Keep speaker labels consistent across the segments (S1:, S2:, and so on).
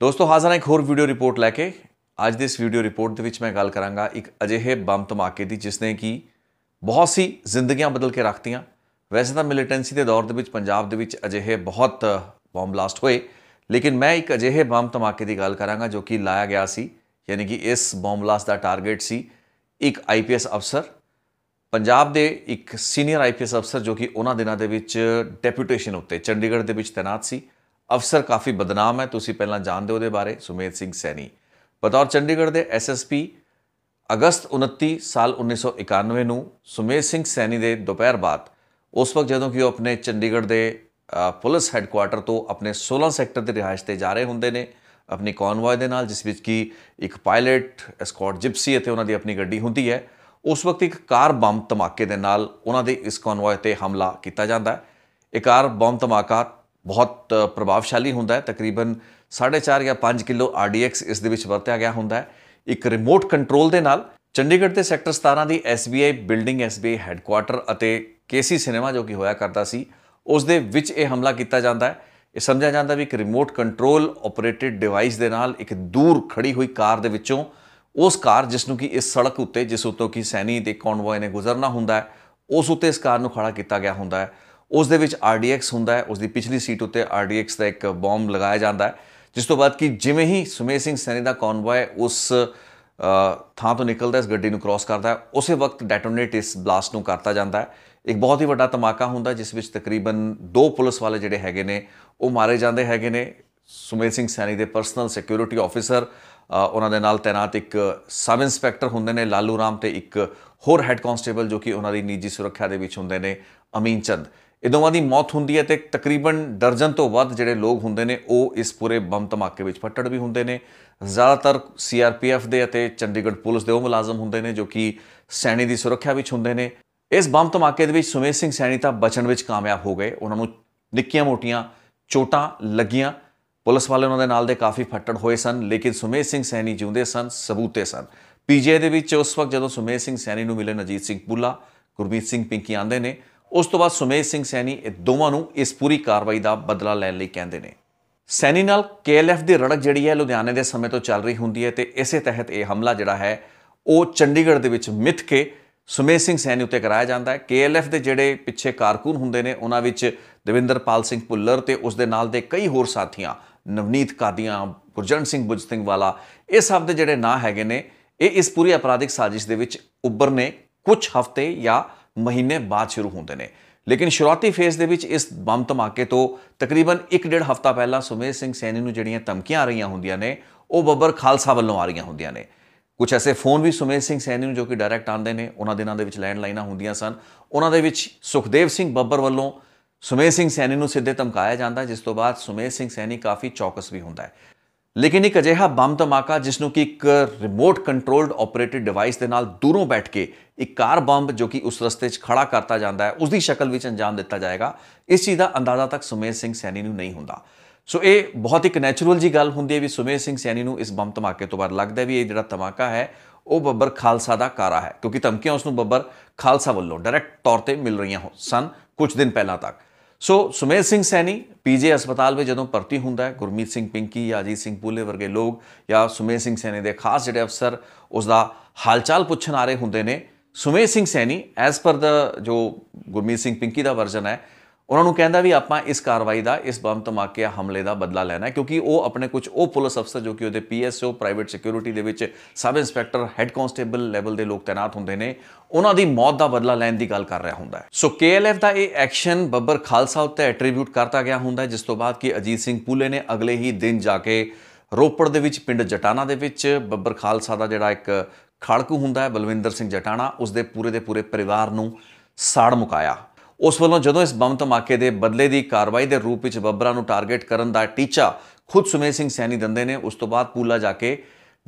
S1: ਦੋਸਤੋ ਹਾਜ਼ਰ ਹਾਂ ਇੱਕ ਹੋਰ ਵੀਡੀਓ ਰਿਪੋਰਟ ਲੈ ਕੇ ਅੱਜ ਦੇ ਇਸ ਵੀਡੀਓ ਰਿਪੋਰਟ ਦੇ ਵਿੱਚ ਮੈਂ ਗੱਲ ਕਰਾਂਗਾ ਇੱਕ ਅਜਿਹੇ ਬੰਬ ਧਮਾਕੇ ਦੀ ਜਿਸ ਨੇ ਕੀ ਬਹੁਤ ਸੀ ਜ਼ਿੰਦਗੀਆਂ ਬਦਲ ਕੇ ਰੱਖਤੀਆਂ ਵੈਸੇ ਤਾਂ ਮਿਲੀਟੈਂਸੀ ਦੇ ਦੌਰ ਦੇ ਵਿੱਚ ਪੰਜਾਬ ਦੇ ਵਿੱਚ ਅਜਿਹੇ ਬਹੁਤ ਬੰਬ ਬਲਾਸਟ ਹੋਏ ਲੇਕਿਨ ਮੈਂ ਇੱਕ ਅਜਿਹੇ ਬੰਬ ਧਮਾਕੇ ਦੀ ਗੱਲ ਕਰਾਂਗਾ ਜੋ ਕਿ ਲਾਇਆ ਗਿਆ ਸੀ ਯਾਨੀ ਕਿ ਇਸ ਬੰਬ ਬਲਾਸਟ ਦਾ ਟਾਰਗੇਟ ਸੀ ਇੱਕ ਆਈਪੀਐਸ ਅਫਸਰ ਪੰਜਾਬ ਦੇ ਇੱਕ ਸੀਨੀਅਰ ਆਈਪੀਐਸ ਅਫਸਰ ਜੋ ਕਿ ਉਹਨਾਂ ਦਿਨਾਂ ਦੇ ਵਿੱਚ ਡੈਪਿਊਟੇਸ਼ਨ ਉੱਤੇ ਚੰਡੀਗੜ੍ਹ ਦੇ ਵਿੱਚ ਤਾਇਨਾਤ ਸੀ ਅਫਸਰ ਕਾਫੀ ਬਦਨਾਮ ਹੈ ਤੁਸੀਂ ਪਹਿਲਾਂ ਜਾਣਦੇ ਹੋ ਉਹਦੇ ਬਾਰੇ ਸੁਮੇਤ ਸਿੰਘ ਸੈਣੀ ਬਤੌਰ ਚੰਡੀਗੜ੍ਹ ਦੇ ਐਸਐਸਪੀ ਅਗਸਤ 29 ਸਾਲ 1991 ਨੂੰ ਸੁਮੇਤ ਸਿੰਘ ਸੈਣੀ ਦੇ ਦੁਪਹਿਰ ਬਾਅਦ ਉਸ ਵਕਤ ਜਦੋਂ ਕਿ ਉਹ ਆਪਣੇ ਚੰਡੀਗੜ੍ਹ ਦੇ ਪੁਲਿਸ ਹੈੱਡਕੁਆਰਟਰ ਤੋਂ ਆਪਣੇ 16 ਸੈਕਟਰ ਦੇ ਰਿਹਾਇਸ਼ ਤੇ ਜਾ ਰਹੇ ਹੁੰਦੇ ਨੇ ਆਪਣੀ ਕਨਵੋਏ ਦੇ ਨਾਲ ਜਿਸ ਵਿੱਚ ਕਿ ਇੱਕ ਪਾਇਲਟ ਐਸਕੌਟ ਜਿਪਸੀ ਅਤੇ ਉਹਨਾਂ ਦੀ ਆਪਣੀ ਗੱਡੀ ਹੁੰਦੀ ਹੈ ਉਸ ਵਕਤ ਇੱਕ ਕਾਰ ਬੰਬ ਧਮਾਕੇ ਦੇ ਨਾਲ ਉਹਨਾਂ ਦੇ ਇਸ ਕਨਵੋਏ ਤੇ ਹਮਲਾ ਕੀਤਾ ਜਾਂਦਾ ਹੈ ਇਹ ਕਾਰ ਬੰਬ ਧਮਾਕਾ ਬਹੁਤ ਪ੍ਰਭਾਵਸ਼ਾਲੀ ਹੁੰਦਾ ਹੈ ਤਕਰੀਬਨ 4.5 ਜਾਂ 5 ਕਿਲੋ RDX ਇਸ ਦੇ ਵਿੱਚ ਵਰਤਿਆ ਗਿਆ ਹੁੰਦਾ ਹੈ ਇੱਕ ਰਿਮੋਟ ਕੰਟਰੋਲ ਦੇ ਨਾਲ ਚੰਡੀਗੜ੍ਹ ਦੇ ਸੈਕਟਰ 17 ਦੀ SBI ਬਿਲਡਿੰਗ SBI ਹੈੱਡਕੁਆਟਰ ਅਤੇ ਕੇਸੀ ਸਿਨੇਮਾ ਜੋ ਕਿ ਹੋਇਆ ਕਰਦਾ ਸੀ ਉਸ ਦੇ ਵਿੱਚ ਇਹ ਹਮਲਾ ਕੀਤਾ ਜਾਂਦਾ ਹੈ ਇਹ ਸਮਝਿਆ ਜਾਂਦਾ ਵੀ ਇੱਕ ਰਿਮੋਟ ਕੰਟਰੋਲ ਆਪਰੇਟਡ ਡਿਵਾਈਸ ਦੇ ਨਾਲ ਇੱਕ ਦੂਰ ਖੜੀ ਹੋਈ ਕਾਰ ਦੇ ਵਿੱਚੋਂ ਉਸ ਕਾਰ ਜਿਸ ਨੂੰ ਕਿ ਇਸ ਸੜਕ ਉੱਤੇ ਜਿਸ ਉੱਤੋਂ ਕਿ ਸੈਨੀ ਦੇ ਕਨਵੋਏ ਨੇ ਗੁਜ਼ਰਨਾ ਹੁੰਦਾ ਹੈ ਉਸ ਉੱਤੇ ਇਸ ਕਾਰ ਨੂੰ ਖੜਾ ਕੀਤਾ ਗਿਆ ਹੁੰਦਾ ਹੈ ਉਸ ਦੇ ਵਿੱਚ RDX ਹੁੰਦਾ ਹੈ ਉਸ ਦੀ ਪਿਛਲੀ ਸੀਟ ਉੱਤੇ RDX ਦਾ ਇੱਕ ਬੰਬ ਲਗਾਇਆ ਜਾਂਦਾ ਹੈ ਜਿਸ ਤੋਂ ਬਾਅਦ ਕਿ ਜਿਵੇਂ ਹੀ ਸੁਮੇਸ਼ ਸਿੰਘ ਸੈਣੀ ਦਾ ਕਨਵੋਏ ਉਸ ਥਾਂ ਤੋਂ ਨਿਕਲਦਾ ਇਸ ਗੱਡੀ ਨੂੰ ਕ੍ਰਾਸ ਕਰਦਾ ਹੈ ਉਸੇ ਵਕਤ ਡੈਟੋਨੇਟ ਇਸ ਬਲਾਸਟ ਨੂੰ ਕਰਤਾ ਜਾਂਦਾ ਹੈ ਇੱਕ ਬਹੁਤ ਹੀ ਵੱਡਾ ਧਮਾਕਾ ਹੁੰਦਾ ਜਿਸ ਵਿੱਚ ਤਕਰੀਬਨ ਦੋ ਪੁਲਿਸ ਵਾਲੇ ਜਿਹੜੇ ਹੈਗੇ ਨੇ ਉਹ ਮਾਰੇ ਜਾਂਦੇ ਹੈਗੇ ਨੇ ਸੁਮੇਸ਼ ਸਿੰਘ ਸੈਣੀ ਦੇ ਪਰਸਨਲ ਸਿਕਿਉਰਿਟੀ ਆਫੀਸਰ ਉਹਨਾਂ ਦੇ ਨਾਲ ਤੈਨਾਤ ਇੱਕ ਸਬ ਇੰਸਪੈਕਟਰ ਹੁੰਦੇ ਨੇ ਲਾਲੂ ਰਾਮ ਤੇ ਇੱਕ ਹੋਰ ਹੈੱਡ ਕਨਸਟੇਬਲ ਜੋ ਕਿ ਉਹਨਾਂ ਦੀ ਨਿੱਜੀ ਸੁਰੱਖਿਆ ਦੇ ਵਿੱਚ ਹੁੰਦੇ ਨੇ ਅਮੀਨ ਚੰਦ ਇਹ ਦੋਵਾਂ ਦੀ ਮੌਤ ਹੁੰਦੀ ਹੈ ਤੇ ਤਕਰੀਬਨ ਦਰਜਨ ਤੋਂ ਵੱਧ ਜਿਹੜੇ ਲੋਕ ਹੁੰਦੇ ਨੇ ਉਹ ਇਸ ਪੂਰੇ ਬੰਬ ਧਮਾਕੇ ਵਿੱਚ ਫੱਟੜ ਵੀ ਹੁੰਦੇ ਨੇ ਜ਼ਿਆਦਾਤਰ ਸੀਆਰਪੀਐਫ ਦੇ ਅਤੇ ਚੰਡੀਗੜ੍ਹ ਪੁਲਿਸ ਦੇ ਉਹ ਮੁਲਾਜ਼ਮ ਹੁੰਦੇ ਨੇ ਜੋ ਕਿ ਸੈਣੀ ਦੀ ਸੁਰੱਖਿਆ ਵਿੱਚ ਹੁੰਦੇ ਨੇ ਇਸ ਬੰਬ ਧਮਾਕੇ ਦੇ ਵਿੱਚ ਸੁਮੇਸ਼ ਸਿੰਘ ਸੈਣੀ ਤਾਂ ਬਚਣ ਵਿੱਚ ਕਾਮਯਾਬ ਹੋ ਗਏ ਉਹਨਾਂ ਨੂੰ ਨਿੱਕੀਆਂ-ਮੋਟੀਆਂ ਚੋਟਾਂ ਲੱਗੀਆਂ ਪੁਲਿਸ ਵਾਲੇ ਉਹਨਾਂ ਦੇ ਨਾਲ ਦੇ ਕਾਫੀ ਫੱਟੜ ਹੋਏ ਸਨ ਲੇਕਿਨ ਸੁਮੇਸ਼ ਸਿੰਘ ਸੈਣੀ ਜਿਉਂਦੇ ਸਨ ਸਬੂਤੇ ਸਨ ਪੀਜੀਆਈ ਦੇ ਵਿੱਚ ਉਸ ਵਕਤ ਜਦੋਂ ਸੁਮੇਸ਼ ਸਿੰਘ ਸੈਣੀ ਨੂੰ ਮਿਲੇ ਨਜੀਤ ਸਿੰਘ ਪੁੱਲਾ ਗੁਰਮੀਤ ਸਿੰਘ ਪਿੰਕੀ ਆਂਦੇ ਨੇ ਉਸ ਤੋਂ ਬਾਅਦ ਸੁਮੇਸ਼ ਸਿੰਘ ਸੈਣੀ ਇਹ ਦੋਵਾਂ ਨੂੰ ਇਸ ਪੂਰੀ ਕਾਰਵਾਈ ਦਾ ਬਦਲਾ ਲੈਣ ਲਈ ਕਹਿੰਦੇ ਨੇ ਸੈਣੀ ਨਾਲ ਕੇਐਲਐਫ ਦੀ ਰੜਕ ਜਿਹੜੀ ਹੈ ਲੁਧਿਆਣੇ ਦੇ ਸਮੇਂ ਤੋਂ ਚੱਲ ਰਹੀ ਹੁੰਦੀ ਹੈ ਤੇ ਇਸੇ ਤਹਿਤ ਇਹ ਹਮਲਾ ਜਿਹੜਾ ਹੈ ਉਹ ਚੰਡੀਗੜ੍ਹ ਦੇ ਵਿੱਚ ਮਿੱਥ ਕੇ ਸੁਮੇਸ਼ ਸਿੰਘ ਸੈਣੀ ਉੱਤੇ ਕਰਾਇਆ ਜਾਂਦਾ ਹੈ ਕੇਐਲਐਫ ਦੇ ਜਿਹੜੇ ਪਿੱਛੇ ਕਾਰਕੂਨ ਹੁੰਦੇ ਨੇ ਉਹਨਾਂ ਵਿੱਚ ਦਵਿੰਦਰਪਾਲ ਸਿੰਘ ਪੁੱਲਰ ਤੇ ਉਸ ਦੇ ਨਾਲ ਦੇ ਕਈ ਹੋਰ ਸਾਥੀਆਂ ਨਵਨੀਤ ਕਾਦੀਆਂ ਗੁਰਜਨ ਸਿੰਘ ਬੁੱਜ ਸਿੰਘ ਵਾਲਾ ਇਹ ਸਭ ਦੇ ਜਿਹੜੇ ਨਾਂ ਹੈਗੇ ਨੇ ਇਹ ਇਸ ਪੂਰੀ ਅਪਰਾਧਿਕ ਸਾਜ਼ਿਸ਼ ਦੇ ਵਿੱਚ ਉੱਭਰਨੇ ਕੁਝ ਹਫ਼ਤੇ ਜਾਂ ਮਹੀਨੇ ਬਾਅਦ ਸ਼ੁਰੂ ਹੁੰਦੇ ਨੇ ਲੇਕਿਨ ਸ਼ੁਰੂਆਤੀ ਫੇਸ ਦੇ ਵਿੱਚ ਇਸ ਬੰਮ ਧਮਾਕੇ ਤੋਂ ਤਕਰੀਬਨ 1.5 ਹਫ਼ਤਾ ਪਹਿਲਾਂ ਸੁਮੇਧ ਸਿੰਘ ਸੈਣੀ ਨੂੰ ਜਿਹੜੀਆਂ ਧਮਕੀਆਂ ਆ ਰਹੀਆਂ ਹੁੰਦੀਆਂ ਨੇ ਉਹ ਬੱਬਰ ਖਾਲਸਾ ਵੱਲੋਂ ਆ ਰਹੀਆਂ ਹੁੰਦੀਆਂ ਨੇ ਕੁਝ ਐਸੇ ਫੋਨ ਵੀ ਸੁਮੇਧ ਸਿੰਘ ਸੈਣੀ ਨੂੰ ਜੋ ਕਿ ਡਾਇਰੈਕਟ ਆਉਂਦੇ ਨੇ ਉਹਨਾਂ ਦਿਨਾਂ ਦੇ ਵਿੱਚ ਲੈਂਡਲਾਈਨਾਂ ਹੁੰਦੀਆਂ ਸਨ ਉਹਨਾਂ ਦੇ ਵਿੱਚ ਸੁਖਦੇਵ ਸਿੰਘ ਬੱਬਰ ਵੱਲੋਂ ਸੁਮੇਧ ਸਿੰਘ ਸੈਣੀ ਨੂੰ ਸਿੱਧੇ ਧਮਕਾਇਆ ਜਾਂਦਾ ਜਿਸ ਤੋਂ ਬਾਅਦ ਸੁਮੇਧ ਸਿੰਘ ਸੈਣੀ ਕਾਫੀ ਚੌਕਸ ਵੀ ਹੁੰਦਾ ਹੈ ਲੇਕਿਨ ਇੱਕ ਅਜਿਹਾ ਬੰਬ ਧਮਾਕਾ ਜਿਸ ਨੂੰ ਕਿ ਇੱਕ ਰਿਮੋਟ ਕੰਟਰੋਲਡ ਆਪਰੇਟਡ ਡਿਵਾਈਸ ਦੇ ਨਾਲ ਦੂਰੋਂ ਬੈਠ ਕੇ ਇੱਕ ਕਾਰ ਬੰਬ ਜੋ ਕਿ ਉਸ ਰਸਤੇ 'ਚ ਖੜਾ ਕਰਤਾ ਜਾਂਦਾ ਹੈ ਉਸ ਦੀ ਸ਼ਕਲ ਵਿੱਚ ਅੰਜਾਮ ਦਿੱਤਾ ਜਾਏਗਾ ਇਸ ਚੀਜ਼ ਦਾ ਅੰਦਾਜ਼ਾ ਤੱਕ ਸੁਮੇਰ ਸਿੰਘ ਸੈਣੀ ਨੂੰ ਨਹੀਂ ਹੁੰਦਾ ਸੋ ਇਹ ਬਹੁਤ ਹੀ ਨੈਚੁਰਲ ਜੀ ਗੱਲ ਹੁੰਦੀ ਹੈ ਵੀ ਸੁਮੇਰ ਸਿੰਘ ਸੈਣੀ ਨੂੰ ਇਸ ਬੰਬ ਧਮਾਕੇ ਤੋਂ ਬਾਅਦ ਲੱਗਦਾ ਵੀ ਇਹ ਜਿਹੜਾ ਧਮਾਕਾ ਹੈ ਉਹ ਬੱਬਰ ਖਾਲਸਾ ਦਾ ਕਾਰਾ ਹੈ ਕਿਉਂਕਿ ਧਮਕੀਆਂ ਉਸ ਨੂੰ ਬੱਬਰ ਖਾਲਸਾ ਵੱਲੋਂ ਡਾਇਰੈਕਟ ਤੌਰ ਤੇ ਮਿਲ ਰਹੀਆਂ ਹੋ ਸਨ ਕੁਝ ਦਿਨ ਪਹਿਲਾਂ ਤੱਕ ਸੋ ਸੁਮੇਲ ਸਿੰਘ ਸੈਣੀ ਪੀਜੀ ਹਸਪਤਾਲ ਵਿੱਚ ਜਦੋਂ ਭਰਤੀ ਹੁੰਦਾ ਹੈ ਗੁਰਮੀਤ ਸਿੰਘ ਪਿੰਕੀ ਜਾਂ ਅਜੀਤ ਸਿੰਘ ਪੂਲੇ ਵਰਗੇ ਲੋਕ ਜਾਂ ਸੁਮੇਲ ਸਿੰਘ ਸੈਣੀ ਦੇ ਖਾਸ ਜਿਹੜੇ ਅਫਸਰ ਉਸ ਦਾ ਹਾਲਚਾਲ ਪੁੱਛਣ ਆ ਰਹੇ ਹੁੰਦੇ ਨੇ ਸੁਮੇਲ ਸਿੰਘ ਸੈਣੀ ਐਸ ਪਰ ਦਾ ਜੋ ਗੁਰਮੀਤ ਸਿੰਘ ਪਿੰਕੀ ਦਾ ਵਰਜ਼ਨ ਹੈ ਉਹਨਾਂ ਨੂੰ ਕਹਿੰਦਾ ਵੀ ਆਪਾਂ ਇਸ ਕਾਰਵਾਈ ਦਾ ਇਸ ਬੰਬ ਧਮਾਕੇ ਹਮਲੇ ਦਾ ਬਦਲਾ ਲੈਣਾ ਕਿਉਂਕਿ ਉਹ ਆਪਣੇ ਕੁਝ ਉਹ ਪੁਲਿਸ ਅਫਸਰ ਜੋ ਕਿ ਉਹਦੇ ਪੀਐਸਓ ਪ੍ਰਾਈਵੇਟ ਸਿਕਿਉਰਿਟੀ ਦੇ ਵਿੱਚ sub inspector head constable level ਦੇ ਲੋਕ ਤਾਇਨਾਤ ਹੁੰਦੇ ਨੇ ਉਹਨਾਂ ਦੀ ਮੌਤ ਦਾ ਬਦਲਾ ਲੈਣ ਦੀ ਗੱਲ ਕਰ ਰਿਹਾ ਹੁੰਦਾ ਹੈ ਸੋ ਕੇਐਲਐਫ ਦਾ ਇਹ ਐਕਸ਼ਨ ਬੱਬਰ ਖਾਲਸਾ ਉੱਤੇ ਐਟਰੀਬਿਊਟ ਕਰਤਾ ਗਿਆ ਹੁੰਦਾ ਜਿਸ ਤੋਂ ਬਾਅਦ ਕਿ ਅਜੀਤ ਸਿੰਘ ਪੂਲੇ ਨੇ ਅਗਲੇ ਹੀ ਦਿਨ ਜਾ ਕੇ ਰੋਪੜ ਦੇ ਵਿੱਚ ਪਿੰਡ ਜਟਾਣਾ ਦੇ ਵਿੱਚ ਬੱਬਰ ਖਾਲਸਾ ਦਾ ਜਿਹੜਾ ਇੱਕ ਖੜਕੂ ਹੁੰਦਾ ਹੈ ਬਲਵਿੰਦਰ ਸਿੰਘ ਜਟਾਣਾ ਉਸ ਦੇ ਪੂਰੇ ਦੇ ਪੂਰੇ ਪਰਿਵਾਰ ਨੂੰ ਸਾੜ ਮੁਕਾਇਆ ਉਸ ਵੱਲੋਂ ਜਦੋਂ ਇਸ ਬੰਬ ਧਮਾਕੇ ਦੇ ਬਦਲੇ ਦੀ ਕਾਰਵਾਈ ਦੇ ਰੂਪ ਵਿੱਚ ਬੱਬਰਾਂ ਨੂੰ ਟਾਰਗੇਟ ਕਰਨ ਦਾ ਟੀਚਾ ਖੁਦ ਸੁਮੇਸ਼ ਸਿੰਘ ਸੈਣੀ ਦੰਦੇ ਨੇ ਉਸ ਤੋਂ ਬਾਅਦ ਪੂਲਾ ਜਾ ਕੇ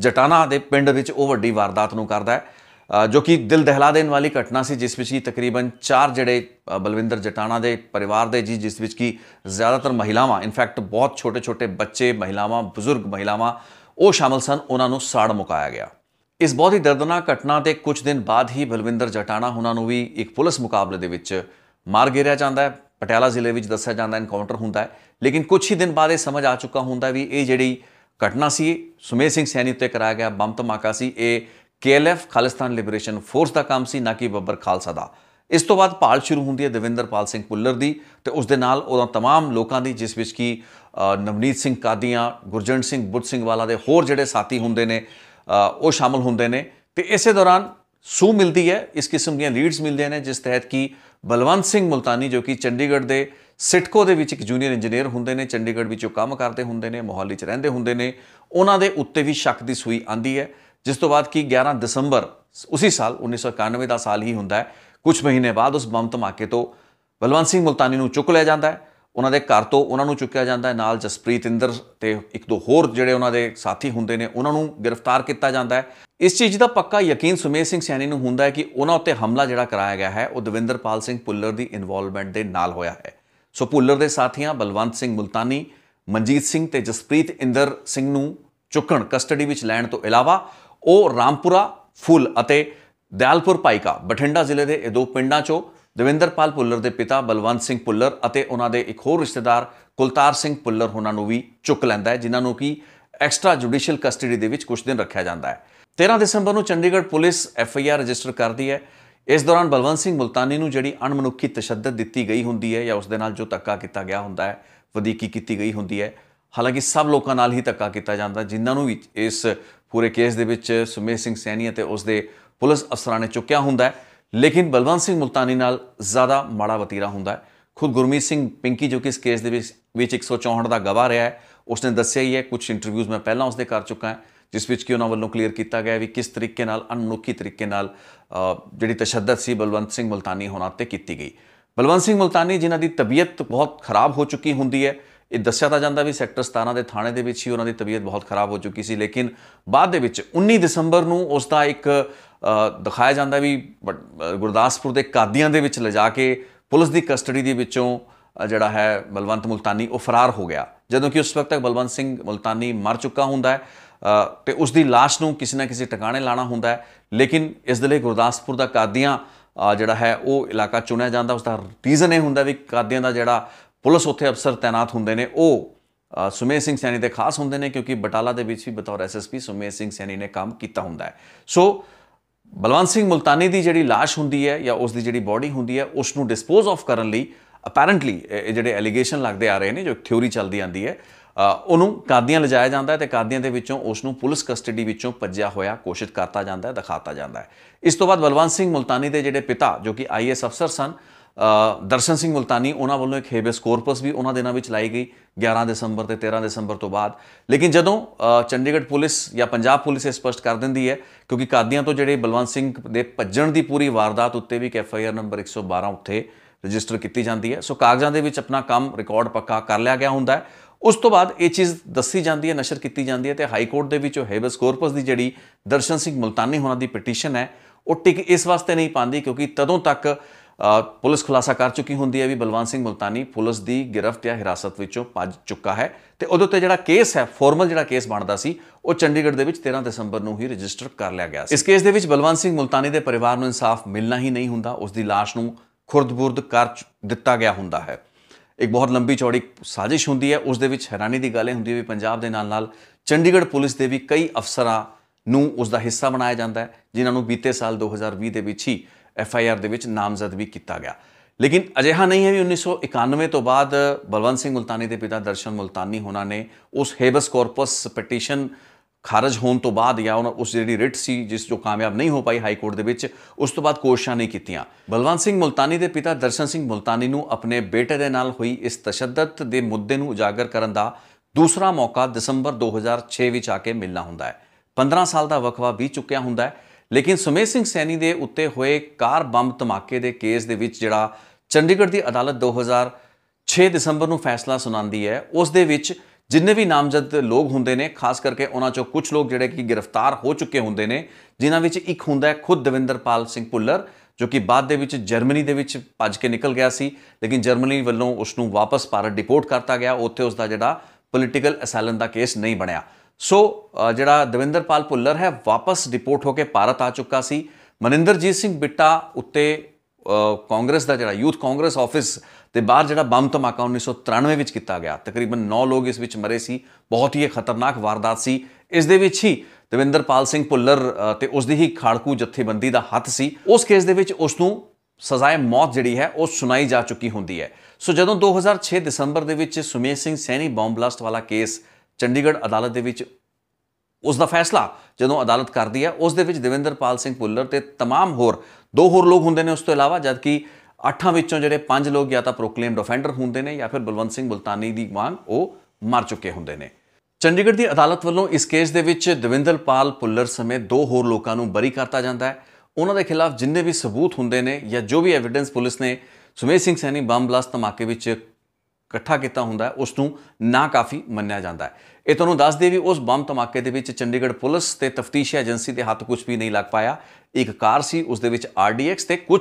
S1: ਜਟਾਣਾ ਦੇ ਪਿੰਡ ਵਿੱਚ ਉਹ ਵੱਡੀ ਵਾਰਦਾਤ ਨੂੰ ਕਰਦਾ ਹੈ ਜੋ ਕਿ ਦਿਲ ਦਹਿਲਾ ਦੇਣ ਵਾਲੀ ਘਟਨਾ ਸੀ ਜਿਸ ਵਿੱਚ ਹੀ ਤਕਰੀਬਨ 4 ਜਿਹੜੇ ਬਲਵਿੰਦਰ ਜਟਾਣਾ ਦੇ ਪਰਿਵਾਰ ਦੇ ਜੀ ਜਿਸ ਵਿੱਚ ਕੀ ਜ਼ਿਆਦਾਤਰ ਮਹਿਲਾਵਾਂ ਇਨਫੈਕਟ ਬਹੁਤ ਛੋਟੇ-ਛੋਟੇ ਬੱਚੇ ਮਹਿਲਾਵਾਂ ਬਜ਼ੁਰਗ ਮਹਿਲਾਵਾਂ ਉਹ ਸ਼ਾਮਲ ਸਨ ਉਹਨਾਂ ਨੂੰ ਸਾੜ ਮੁਕਾਇਆ ਗਿਆ ਇਸ ਬਹੁਤ ਹੀ ਦਰਦਨਾਕ ਘਟਨਾ ਤੇ ਕੁਝ ਦਿਨ ਬਾਅਦ ਹੀ ਬਲਵਿੰਦਰ ਜਟਾਣਾ ਉਹਨਾਂ ਨੂੰ ਵੀ ਇੱਕ ਪੁਲਿਸ ਮੁਕਾਬਲੇ ਦੇ ਵਿੱਚ ਮਾਰ ਗਿਰਿਆ ਜਾਂਦਾ ਹੈ ਪਟਿਆਲਾ ਜ਼ਿਲ੍ਹੇ ਵਿੱਚ ਦੱਸਿਆ ਜਾਂਦਾ ਐਨਕਾਊਂਟਰ ਹੁੰਦਾ ਹੈ ਲੇਕਿਨ ਕੁਝ ਹੀ ਦਿਨ ਬਾਅਦ ਇਹ ਸਮਝ ਆ ਚੁੱਕਾ ਹੁੰਦਾ ਵੀ ਇਹ ਜਿਹੜੀ ਘਟਨਾ ਸੀ ਸੁਮੇਸ਼ ਸਿੰਘ ਸੈਣੀ ਉੱਤੇ ਕਰਾਇਆ ਗਿਆ ਬੰਬ ਧਮਾਕਾ ਸੀ ਇਹ ਕੇਐਲਐਫ ਖਾਲਿਸਤਾਨ ਲਿਬਰੇਸ਼ਨ ਫੋਰਸ ਦਾ ਕੰਮ ਸੀ ਨਾ ਕਿ ਬੱਬਰ ਖਾਲਸਾ ਦਾ ਇਸ ਤੋਂ ਬਾਅਦ ਭਾਲ ਸ਼ੁਰੂ ਹੁੰਦੀ ਹੈ ਦਵਿੰਦਰਪਾਲ ਸਿੰਘ ਪੁੱਲਰ ਦੀ ਤੇ ਉਸ ਦੇ ਨਾਲ ਉਹਨਾਂ तमाम ਲੋਕਾਂ ਦੀ ਜਿਸ ਵਿੱਚ ਕੀ ਨਵਨੀਤ ਸਿੰਘ ਕਾਦੀਆਂ ਗੁਰਜੰਟ ਸਿੰਘ ਬੁੱਧ ਸਿੰਘ ਵਾਲਾ ਦੇ ਹੋਰ ਜਿਹੜੇ ਸਾਥੀ ਹੁੰਦੇ ਨੇ ਉਹ ਸ਼ਾਮਲ ਹੁੰਦੇ ਨੇ ਤੇ ਇਸੇ ਦੌਰਾਨ ਸੂ ਮਿਲਦੀ ਹੈ ਇਸ ਕਿਸਮ ਦੀਆਂ ਲੀਡਸ ਮਿਲਦੇ ਨੇ ਜਿਸ ਤਹਿਤ ਕੀ ਬਲਵੰਤ ਸਿੰਘ ਮਲਤਾਨੀ ਜੋ ਕਿ ਚੰਡੀਗੜ੍ਹ ਦੇ ਸਿਟਕੋ ਦੇ ਵਿੱਚ ਇੱਕ ਜੂਨੀਅਰ ਇੰਜੀਨੀਅਰ ਹੁੰਦੇ ਨੇ ਚੰਡੀਗੜ੍ਹ ਵਿੱਚ ਉਹ ਕੰਮ ਕਰਦੇ ਹੁੰਦੇ ਨੇ ਮੋਹਾਲੀ 'ਚ ਰਹਿੰਦੇ ਹੁੰਦੇ ਨੇ ਉਹਨਾਂ ਦੇ ਉੱਤੇ ਵੀ ਸ਼ੱਕ ਦੀ ਸੂਈ ਆਂਦੀ ਹੈ ਜਿਸ ਤੋਂ ਬਾਅਦ ਕਿ 11 ਦਸੰਬਰ ਉਸੇ ਸਾਲ 1991 ਦਾ ਸਾਲ ਹੀ ਹੁੰਦਾ ਹੈ ਕੁਝ ਮਹੀਨੇ ਬਾਅਦ ਉਸ ਬੰਬ ਧਮਾਕੇ ਤੋਂ ਬਲਵੰਤ ਸਿੰਘ ਮਲਤਾਨੀ ਨੂੰ ਚੁੱਕ ਲਿਆ ਜਾਂਦਾ ਹੈ ਉਹਨਾਂ ਦੇ ਘਰ ਤੋਂ ਉਹਨਾਂ ਨੂੰ ਚੁੱਕਿਆ ਜਾਂਦਾ ਹੈ ਨਾਲ ਜਸਪ੍ਰੀਤ ਇੰਦਰ ਤੇ ਇੱਕ ਦੋ ਹੋਰ ਜਿਹੜੇ ਉਹਨਾਂ ਦੇ ਸਾਥੀ ਹੁੰਦੇ ਨੇ ਉਹਨਾਂ ਨੂੰ ਗ੍ਰਿਫਤਾਰ ਕੀਤਾ ਜਾਂਦਾ ਹੈ ਇਸ ਚੀਜ਼ ਦਾ ਪੱਕਾ ਯਕੀਨ ਸੁਮੇਸ਼ ਸਿੰਘ ਸੈਣੀ ਨੂੰ ਹੁੰਦਾ ਹੈ ਕਿ ਉਹਨਾਂ ਉੱਤੇ ਹਮਲਾ ਜਿਹੜਾ ਕਰਾਇਆ ਗਿਆ ਹੈ ਉਹ ਦਵਿੰਦਰਪਾਲ ਸਿੰਘ ਪੁੱਲਰ ਦੀ ਇਨਵੋਲਵਮੈਂਟ ਦੇ ਨਾਲ ਹੋਇਆ ਹੈ ਸੋ ਪੁੱਲਰ ਦੇ ਸਾਥੀਆਂ ਬਲਵੰਤ ਸਿੰਘ ਮੁਲਤਾਨੀ ਮਨਜੀਤ ਸਿੰਘ ਤੇ ਜਸਪ੍ਰੀਤ ਇੰਦਰ ਸਿੰਘ ਨੂੰ ਚੁੱਕਣ ਕਸਟਡੀ ਵਿੱਚ ਲੈਣ ਤੋਂ ਇਲਾਵਾ ਉਹ ਰਾਮਪੁਰਾ ਫੁੱਲ ਅਤੇ ਦਿਆਲਪੁਰ ਪਾਈਕਾ ਬਠਿੰਡਾ ਜ਼ਿਲ੍ਹੇ ਦੇ ਇਹ ਦੋ ਪਿੰਡਾਂ 'ਚੋਂ ਦਵਿੰਦਰਪਾਲ ਪੁੱਲਰ ਦੇ ਪਿਤਾ ਬਲਵੰਤ ਸਿੰਘ ਪੁੱਲਰ ਅਤੇ ਉਹਨਾਂ ਦੇ ਇੱਕ ਹੋਰ ਰਿਸ਼ਤੇਦਾਰ ਕੁਲਤਾਰ ਸਿੰਘ ਪੁੱਲਰ ਉਹਨਾਂ ਨੂੰ ਵੀ ਚੁੱਕ ਲੈਂਦਾ ਹੈ ਜਿਨ੍ਹਾਂ ਨੂੰ ਕਿ ਐਕਸਟਰਾ ਜੁਡੀਸ਼ੀਅਲ ਕਸਟਡੀ ਦੇ ਵਿੱਚ ਕੁਝ ਦਿਨ ਰੱਖਿਆ ਜਾਂਦਾ ਹੈ 13 ਦਸੰਬਰ ਨੂੰ Chandigarh police F I R register ਕਰਦੀ ਹੈ ਇਸ ਦੌਰਾਨ ਬਲਵੰਤ ਸਿੰਘ ਮਲਤਾਨੀ ਨੂੰ ਜਿਹੜੀ ਅਣਮਨੁੱਖੀ ਤਸ਼ੱਦਦ ਦਿੱਤੀ ਗਈ ਹੁੰਦੀ ਹੈ ਜਾਂ ਉਸ ਦੇ ਨਾਲ ਜੋ ਤੱਕਾ ਕੀਤਾ ਗਿਆ ਹੁੰਦਾ ਹੈ ਵਧੀਕੀ ਕੀਤੀ ਗਈ ਹੁੰਦੀ ਹੈ ਹਾਲਾਂਕਿ ਸਭ ਲੋਕਾਂ ਨਾਲ ਹੀ ਤੱਕਾ ਕੀਤਾ ਜਾਂਦਾ ਜਿਨ੍ਹਾਂ ਨੂੰ ਵੀ ਇਸ ਪੂਰੇ ਕੇਸ ਦੇ ਵਿੱਚ ਸੁਮੇਸ਼ ਸਿੰਘ ਸੈਣੀ ਅਤੇ ਉਸ ਦੇ ਪੁਲਿਸ ਅਫਸਰਾਂ ਨੇ ਚੁੱਕਿਆ ਹੁੰਦਾ ਹੈ ਲੇਕਿਨ ਬਲਵੰਤ ਸਿੰਘ ਮੁਲਤਾਨੀ ਨਾਲ ਜ਼ਿਆਦਾ ਮਾੜਾ ਵਤੀਰਾ ਹੁੰਦਾ ਹੈ ਖੁਦ ਗੁਰਮੀਤ ਸਿੰਘ ਪਿੰਕੀ ਜੋ ਕਿ ਇਸ ਕੇਸ ਦੇ ਵਿੱਚ 164 ਦਾ ਗਵਾਹ ਰਿਹਾ ਹੈ ਉਸਨੇ ਦੱਸਿਆ ਹੀ ਹੈ ਕੁਝ ਇੰਟਰਵਿਊਜ਼ ਮੈਂ ਪਹਿਲਾਂ ਉਸਦੇ ਕਰ ਚੁੱਕਾ ਹਾਂ ਜਿਸ ਵਿੱਚ ਕਿ ਉਹਨਾਂ ਵੱਲੋਂ ਕਲੀਅਰ ਕੀਤਾ ਗਿਆ ਵੀ ਕਿਸ ਤਰੀਕੇ ਨਾਲ ਅਨੁਕੀ ਤਰੀਕੇ ਨਾਲ ਜਿਹੜੀ ਤਸ਼ੱਦਦ ਸੀ ਬਲਵੰਤ ਸਿੰਘ ਮੁਲਤਾਨੀ ਹੋਣਾ ਤੇ ਕੀਤੀ ਗਈ ਬਲਵੰਤ ਸਿੰਘ ਮੁਲਤਾਨੀ ਜਿਨ੍ਹਾਂ ਦੀ ਤਬੀਅਤ ਬਹੁਤ ਖਰਾਬ ਹੋ ਚੁੱਕੀ ਹੁੰਦੀ ਹੈ ਇਹ ਦੱਸਿਆ ਤਾਂ ਜਾਂਦਾ ਵੀ ਸੈਕਟਰ 17 ਦੇ ਥਾਣੇ ਦੇ ਵਿੱਚ ਹੀ ਉਹਨਾਂ ਦੀ ਤਬੀਅਤ ਬਹੁਤ ਖਰਾਬ ਹੋ ਚੁੱਕੀ ਸੀ ਲੇਕਿਨ ਬਾਅਦ ਦੇ ਵਿੱਚ 19 ਦਸੰਬਰ ਨੂੰ ਉਸ ਦਾ ਇੱਕ ਦਿਖਾਇਆ ਜਾਂਦਾ ਵੀ ਗੁਰਦਾਸਪੁਰ ਦੇ ਕਾਦੀਆਂ ਦੇ ਵਿੱਚ ਲਿਜਾ ਕੇ ਪੁਲਿਸ ਦੀ ਕਸਟਡੀ ਦੇ ਵਿੱਚੋਂ ਜਿਹੜਾ ਹੈ ਬਲਵੰਤ ਮੁਲਤਾਨੀ ਉਹ ਫਰਾਰ ਹੋ ਗਿਆ ਜਦੋਂ ਕਿ ਉਸ ਵਕਤ ਤੱਕ ਬਲਵੰਤ ਸਿੰਘ ਮੁਲਤਾਨੀ ਮਰ ਚੁੱਕਾ ਹੁੰਦਾ ਹੈ ਤੇ ਉਸ ਦੀ লাশ ਨੂੰ ਕਿਸੇ ਨਾ ਕਿਸੇ ਟਿਕਾਣੇ ਲਾਣਾ ਹੁੰਦਾ ਹੈ ਲੇਕਿਨ ਇਸ ਦੇ ਲਈ ਗੁਰਦਾਸਪੁਰ ਦਾ ਕਾਦੀਆਂ ਜਿਹੜਾ ਹੈ ਉਹ ਇਲਾਕਾ ਚੁਣਿਆ ਜਾਂਦਾ ਉਸ ਦਾ ਰੀਜ਼ਨ ਇਹ ਹੁੰਦਾ ਵੀ ਕਾਦੀਆਂ ਦਾ ਜਿਹੜਾ ਪੁਲਿਸ ਉੱਥੇ ਅਫਸਰ ਤਾਇਨਾਤ ਹੁੰਦੇ ਨੇ ਉਹ ਸੁਮੇਸ਼ ਸਿੰਘ ਸੈਣੀ ਦੇ ਖਾਸ ਹੁੰਦੇ ਨੇ ਕਿਉਂਕਿ ਬਟਾਲਾ ਦੇ ਵਿੱਚ ਵੀ ਬਤੌਰ ਐਸਐਸਪੀ ਸੁਮੇਸ਼ ਸਿੰਘ ਸੈਣੀ ਨੇ ਕੰਮ ਕੀਤਾ ਹੁੰਦਾ ਹੈ ਸੋ ਬਲਵੰਤ ਸਿੰਘ ਮਲਤਾਨੀ ਦੀ ਜਿਹੜੀ লাশ ਹੁੰਦੀ ਹੈ ਜਾਂ ਉਸ ਦੀ ਜਿਹੜੀ ਬਾਡੀ ਹੁੰਦੀ ਹੈ ਉਸ ਨੂੰ ਡਿਸਪੋਜ਼ ਆਫ ਕਰਨ ਲਈ ਅਪੈਰੈਂਟਲੀ ਇਹ ਜਿਹੜੇ ਐਲੀਗੇਸ਼ਨ ਲੱਗਦੇ ਆ ਰਹੇ ਨੇ ਜੋ ਥਿਉਰੀ ਚੱਲਦੀ ਆਂਦੀ ਹੈ ਉਹਨੂੰ ਕਾਦੀਆਂ ਲਿਜਾਇਆ ਜਾਂਦਾ ਹੈ ਤੇ ਕਾਦੀਆਂ ਦੇ ਵਿੱਚੋਂ ਉਸ ਨੂੰ ਪੁਲਿਸ ਕਸਟਡੀ ਵਿੱਚੋਂ ਭੱਜਿਆ ਹੋਇਆ ਕੋਸ਼ਿਸ਼ ਕਰਤਾ ਜਾਂਦਾ ਹੈ ਦਿਖਾਤਾ ਜਾਂਦਾ ਹੈ ਇਸ ਤੋਂ ਬਾਅਦ ਬਲਵੰਤ ਸਿੰਘ ਮਲਤਾਨੀ ਦੇ ਜਿਹੜੇ ਪਿਤਾ ਜੋ ਕਿ ਆਈਐਸ ਅਫਸਰ ਸਨ ਦਰਸ਼ਨ ਸਿੰਘ ਮਲਤਾਨੀ ਉਹਨਾਂ ਵੱਲੋਂ ਇੱਕ ਹੇਬਸ ਕੋਰਪਸ ਵੀ ਉਹਨਾਂ ਦਿਨਾਂ ਵਿੱਚ ਲਾਈ ਗਈ 11 ਦਸੰਬਰ ਤੇ 13 ਦਸੰਬਰ ਤੋਂ ਬਾਅਦ ਲੇਕਿਨ ਜਦੋਂ ਚੰਡੀਗੜ੍ਹ ਪੁਲਿਸ ਜਾਂ ਪੰਜਾਬ ਪੁਲਿਸ ਇਹ ਸਪਸ਼ਟ ਕਰ ਦਿੰਦੀ ਹੈ ਕਿਉਂਕਿ ਕਾਦੀਆਂ ਤੋਂ ਜਿਹੜੇ ਬਲਵੰਤ ਸਿੰਘ ਦੇ ਭੱਜਣ ਦੀ ਪੂਰੀ ਵਾਰਦਾਤ ਉੱਤੇ ਵੀ ਇੱਕ ਐਫ ਆਈ ਆਰ ਨੰਬਰ 112 ਉੱਤੇ ਰਜਿਸਟਰ ਕੀਤੀ ਜਾਂਦੀ ਹੈ ਸੋ ਕਾਗਜ਼ਾਂ ਦੇ ਵਿੱਚ ਆਪਣਾ ਕੰਮ ਰਿਕਾਰਡ ਪੱਕਾ ਕਰ ਲਿਆ ਗਿਆ ਹੁੰਦਾ ਹੈ ਉਸ ਤੋਂ ਬਾਅਦ ਇਹ ਚੀਜ਼ ਦੱਸੀ ਜਾਂਦੀ ਹੈ ਨਸ਼ਰ ਕੀਤੀ ਜਾਂਦੀ ਹੈ ਤੇ ਹਾਈ ਕੋਰਟ ਦੇ ਵਿੱਚ ਉਹ ਹੇਬਸ ਕੋਰਪਸ ਦੀ ਜਿਹੜੀ ਦਰਸ਼ਨ ਸਿੰਘ ਮਲਤਾਨੀ ਹੋਣਾ ਦੀ ਪਟੀਸ਼ਨ ਹੈ ਉਹ ਟਿਕ ਇਸ ਵਾਸਤੇ ਨਹੀਂ ਪਾਉਂਦੀ ਕਿਉਂਕਿ ਤਦੋਂ ਤੱਕ ਪੁਲਿਸ ਖੁਲਾਸਾ ਕਰ ਚੁੱਕੀ ਹੁੰਦੀ ਹੈ ਵੀ ਬਲਵੰਤ ਸਿੰਘ ਮਲਤਾਨੀ ਪੁਲਿਸ ਦੀ ਗ੍ਰਿਫਤ ਜਾਂ ਹਿਰਾਸਤ ਵਿੱਚੋਂ ਭੱਜ ਚੁੱਕਾ ਹੈ ਤੇ ਉਹਦੇ ਉੱਤੇ ਜਿਹੜਾ ਕੇਸ ਹੈ ਫਾਰਮਲ ਜਿਹੜਾ ਕੇਸ ਬਣਦਾ ਸੀ ਉਹ ਚੰਡੀਗੜ੍ਹ ਦੇ ਵਿੱਚ 13 ਦਸੰਬਰ ਨੂੰ ਹੀ ਰਜਿਸਟਰ ਕਰ ਲਿਆ ਗਿਆ ਸੀ ਇਸ ਕੇਸ ਦੇ ਵਿੱਚ ਬਲਵੰਤ ਸਿੰਘ ਮਲਤਾਨੀ ਦੇ ਪਰਿਵਾਰ ਨੂੰ ਇਨਸਾਫ ਮਿਲਣਾ ਹੀ ਨਹੀਂ ਹੁੰਦਾ ਉਸ ਦੀ লাশ ਨੂੰ ਖੁਰਦਬੁਰਦ ਕਰ ਦਿੱਤਾ ਗਿਆ ਹੁੰਦਾ ਹੈ ਇੱਕ ਬਹੁਤ ਲੰਬੀ ਚੌੜੀ ਸਾਜ਼ਿਸ਼ ਹੁੰਦੀ ਹੈ ਉਸ ਦੇ ਵਿੱਚ ਹੈਰਾਨੀ ਦੀ ਗੱਲ ਹੁੰਦੀ ਹੈ ਵੀ ਪੰਜਾਬ ਦੇ ਨਾਲ-ਨਾਲ ਚੰਡੀਗੜ੍ਹ ਪੁਲਿਸ ਦੇ ਵੀ ਕਈ ਅਫਸਰਾਂ ਨੂੰ ਉਸ ਦਾ ਹਿੱਸਾ ਬਣਾਇਆ ਜਾਂਦਾ ਹੈ ਜਿਨ੍ਹਾਂ ਨੂੰ ਬੀਤੇ ਸਾਲ 2020 ਦੇ ਵਿੱਚ ਹੀ ਐਫ ਆਈ ਆਰ ਦੇ ਵਿੱਚ ਨਾਮਜ਼ਦ ਵੀ ਕੀਤਾ ਗਿਆ ਲੇਕਿਨ ਅਜਿਹਾ ਨਹੀਂ ਹੈ ਵੀ 1991 ਤੋਂ ਬਾਅਦ ਬਲਵੰਤ ਸਿੰਘ ਮਲਤਾਨੀ ਦੇ ਪਿਤਾ ਦਰਸ਼ਨ ਮਲਤਾਨੀ ਹੋਣਾ ਨੇ ਉਸ ਹੇਬਸ ਕਾਰਪਸ ਪਟੀਸ਼ਨ ਖਾਰਜ ਹੋਣ ਤੋਂ ਬਾਅਦ ਜਾਂ ਉਸ ਜਿਹੜੀ ਰਿਟ ਸੀ ਜਿਸ ਜੋ ਕਾਮਯਾਬ ਨਹੀਂ ਹੋ ਪਾਈ ਹਾਈ ਕੋਰਟ ਦੇ ਵਿੱਚ ਉਸ ਤੋਂ ਬਾਅਦ ਕੋਸ਼ਿਸ਼ਾਂ ਨਹੀਂ ਕੀਤੀਆਂ ਬਲਵੰਤ ਸਿੰਘ ਮਲਤਾਨੀ ਦੇ ਪਿਤਾ ਦਰਸ਼ਨ ਸਿੰਘ ਮਲਤਾਨੀ ਨੂੰ ਆਪਣੇ ਬੇਟੇ ਦੇ ਨਾਲ ਹੋਈ ਇਸ ਤਸ਼ੱਦਦ ਦੇ ਮੁੱਦੇ ਨੂੰ ਉਜਾਗਰ ਕਰਨ ਦਾ ਦੂਸਰਾ ਮੌਕਾ ਦਸੰਬਰ 2006 ਵਿੱਚ ਆ ਕੇ ਮਿਲਣਾ ਹੁੰਦਾ ਹੈ 15 ਸਾਲ ਦਾ ਵਕਵਾ ਵੀ ਚੁੱਕਿਆ ਹੁੰਦਾ ਹੈ ਲੇਕਿਨ ਸੁਮੇ ਸਿੰਘ ਸੈਣੀ ਦੇ ਉੱਤੇ ਹੋਏ ਕਾਰ ਬੰਬ ਧਮਾਕੇ ਦੇ ਕੇਸ ਦੇ ਵਿੱਚ ਜਿਹੜਾ ਚੰਡੀਗੜ੍ਹ ਦੀ ਅਦਾਲਤ 2006 ਦਸੰਬਰ ਨੂੰ ਫੈਸਲਾ ਸੁਣਾਉਂਦੀ ਹੈ ਉਸ ਦੇ ਵਿੱਚ ਜਿੰਨੇ ਵੀ ਨਾਮਜ਼ਦ ਲੋਕ ਹੁੰਦੇ ਨੇ ਖਾਸ ਕਰਕੇ ਉਹਨਾਂ ਚੋਂ ਕੁਝ ਲੋਕ ਜਿਹੜੇ ਕਿ ਗ੍ਰਿਫਤਾਰ ਹੋ ਚੁੱਕੇ ਹੁੰਦੇ ਨੇ ਜਿਨ੍ਹਾਂ ਵਿੱਚ ਇੱਕ ਹੁੰਦਾ ਹੈ ਖੁਦ ਦਵਿੰਦਰਪਾਲ ਸਿੰਘ ਪੁੱਲਰ ਜੋ ਕਿ ਬਾਅਦ ਦੇ ਵਿੱਚ ਜਰਮਨੀ ਦੇ ਵਿੱਚ ਭੱਜ ਕੇ ਨਿਕਲ ਗਿਆ ਸੀ ਲੇਕਿਨ ਜਰਮਨੀ ਵੱਲੋਂ ਉਸ ਨੂੰ ਵਾਪਸ ਭਾਰਤ ਡਿਪੋਰਟ ਕਰਤਾ ਗਿਆ ਉੱਥੇ ਉਸ ਦਾ ਜਿਹੜਾ ਪੋਲੀਟੀਕਲ ਅਸਾਈਲਮ ਦਾ ਕੇਸ ਨਹੀਂ ਬਣਿਆ ਸੋ ਜਿਹੜਾ ਦਵਿੰਦਰਪਾਲ ਪੁੱਲਰ ਹੈ ਵਾਪਸ ਰਿਪੋਰਟ ਹੋ ਕੇ ਭਾਰਤ ਆ ਚੁੱਕਾ ਸੀ ਮਨਿੰਦਰਜੀਤ ਸਿੰਘ ਬਿੱਟਾ ਉੱਤੇ ਕਾਂਗਰਸ ਦਾ ਜਿਹੜਾ ਯੂਥ ਕਾਂਗਰਸ ਆਫਿਸ ਤੇ ਬਾਹਰ ਜਿਹੜਾ ਬੰਬ ਧਮਾਕਾ 1993 ਵਿੱਚ ਕੀਤਾ ਗਿਆ ਤਕਰੀਬਨ 9 ਲੋਕ ਇਸ ਵਿੱਚ ਮਰੇ ਸੀ ਬਹੁਤ ਹੀ ਖਤਰਨਾਕ ਵਾਰਦਾਤ ਸੀ ਇਸ ਦੇ ਵਿੱਚ ਹੀ ਦਵਿੰਦਰਪਾਲ ਸਿੰਘ ਪੁੱਲਰ ਤੇ ਉਸ ਦੀ ਹੀ ਖਾੜਕੂ ਜਥੇਬੰਦੀ ਦਾ ਹੱਥ ਸੀ ਉਸ ਕੇਸ ਦੇ ਵਿੱਚ ਉਸ ਨੂੰ ਸਜ਼ਾਏ ਮੌਤ ਜਿਹੜੀ ਹੈ ਉਹ ਸੁਣਾਈ ਜਾ ਚੁੱਕੀ ਹੁੰਦੀ ਹੈ ਸੋ ਜਦੋਂ 2006 ਦਸੰਬਰ ਦੇ ਵਿੱਚ ਸੁਮੇਸ਼ ਸਿੰਘ ਸੈਣੀ ਬੰਬ ਬਲਾਸਟ ਵਾਲਾ ਕੇਸ ਚੰਡੀਗੜ੍ਹ ਅਦਾਲਤ ਦੇ ਵਿੱਚ ਉਸ ਦਾ ਫੈਸਲਾ ਜਦੋਂ ਅਦਾਲਤ ਕਰਦੀ ਹੈ ਉਸ ਦੇ ਵਿੱਚ ਦਿਵਿੰਦਰਪਾਲ ਸਿੰਘ ਪੁੱਲਰ ਤੇ तमाम ਹੋਰ ਦੋ ਹੋਰ ਲੋਕ ਹੁੰਦੇ ਨੇ ਉਸ ਤੋਂ ਇਲਾਵਾ ਜਦ ਕਿ ਅੱਠਾਂ ਵਿੱਚੋਂ ਜਿਹੜੇ ਪੰਜ ਲੋਕ ਜਾਂ ਤਾਂ ਪ੍ਰੋਕਲੇਮਡ ਆਫੈਂਡਰ ਹੁੰਦੇ ਨੇ ਜਾਂ ਫਿਰ ਬਲਵੰਤ ਸਿੰਘ ਮਲਤਾਨੀ ਦੀ ਵਾਂਗ ਉਹ ਮਰ ਚੁੱਕੇ ਹੁੰਦੇ ਨੇ ਚੰਡੀਗੜ੍ਹ ਦੀ ਅਦਾਲਤ ਵੱਲੋਂ ਇਸ ਕੇਸ ਦੇ ਵਿੱਚ ਦਿਵਿੰਦਰਪਾਲ ਪੁੱਲਰ ਸਮੇਤ ਦੋ ਹੋਰ ਲੋਕਾਂ ਨੂੰ ਬਰੀ ਕਰਤਾ ਜਾਂਦਾ ਹੈ ਉਹਨਾਂ ਦੇ ਖਿਲਾਫ ਜਿੰਨੇ ਵੀ ਸਬੂਤ ਹੁੰਦੇ ਨੇ ਜਾਂ ਜੋ ਵੀ ਐਵੀਡੈਂਸ ਪੁਲਿਸ ਨੇ ਸੁਮੇਸ਼ ਸਿੰਘ ਸੈਣੀ ਬੰਬ ਬਲਾਸਟ ਧਮਾਕੇ ਵਿੱਚ ਇਕੱਠਾ ਕੀਤਾ ਹੁੰਦਾ ਉਸ ਨੂੰ ਨਾ ਕਾਫੀ ਮੰਨਿਆ ਜਾਂਦਾ ਹੈ ਇਹ ਤੁਹਾਨੂੰ ਦੱਸ ਦੇ ਵੀ ਉਸ ਬੰਬ ਧਮਾਕੇ ਦੇ ਵਿੱਚ ਚੰਡੀਗੜ੍ਹ ਪੁਲਿਸ ਤੇ ਤਫਤੀਸ਼ ਏਜੰਸੀ ਦੇ ਹੱਥ ਕੁਝ ਵੀ ਨਹੀਂ ਲੱਗ ਪਾਇਆ ਇੱਕ ਕਾਰ ਸੀ ਉਸ ਦੇ ਵਿੱਚ ਆਰਡੀਐਕਸ ਤੇ ਕੁਝ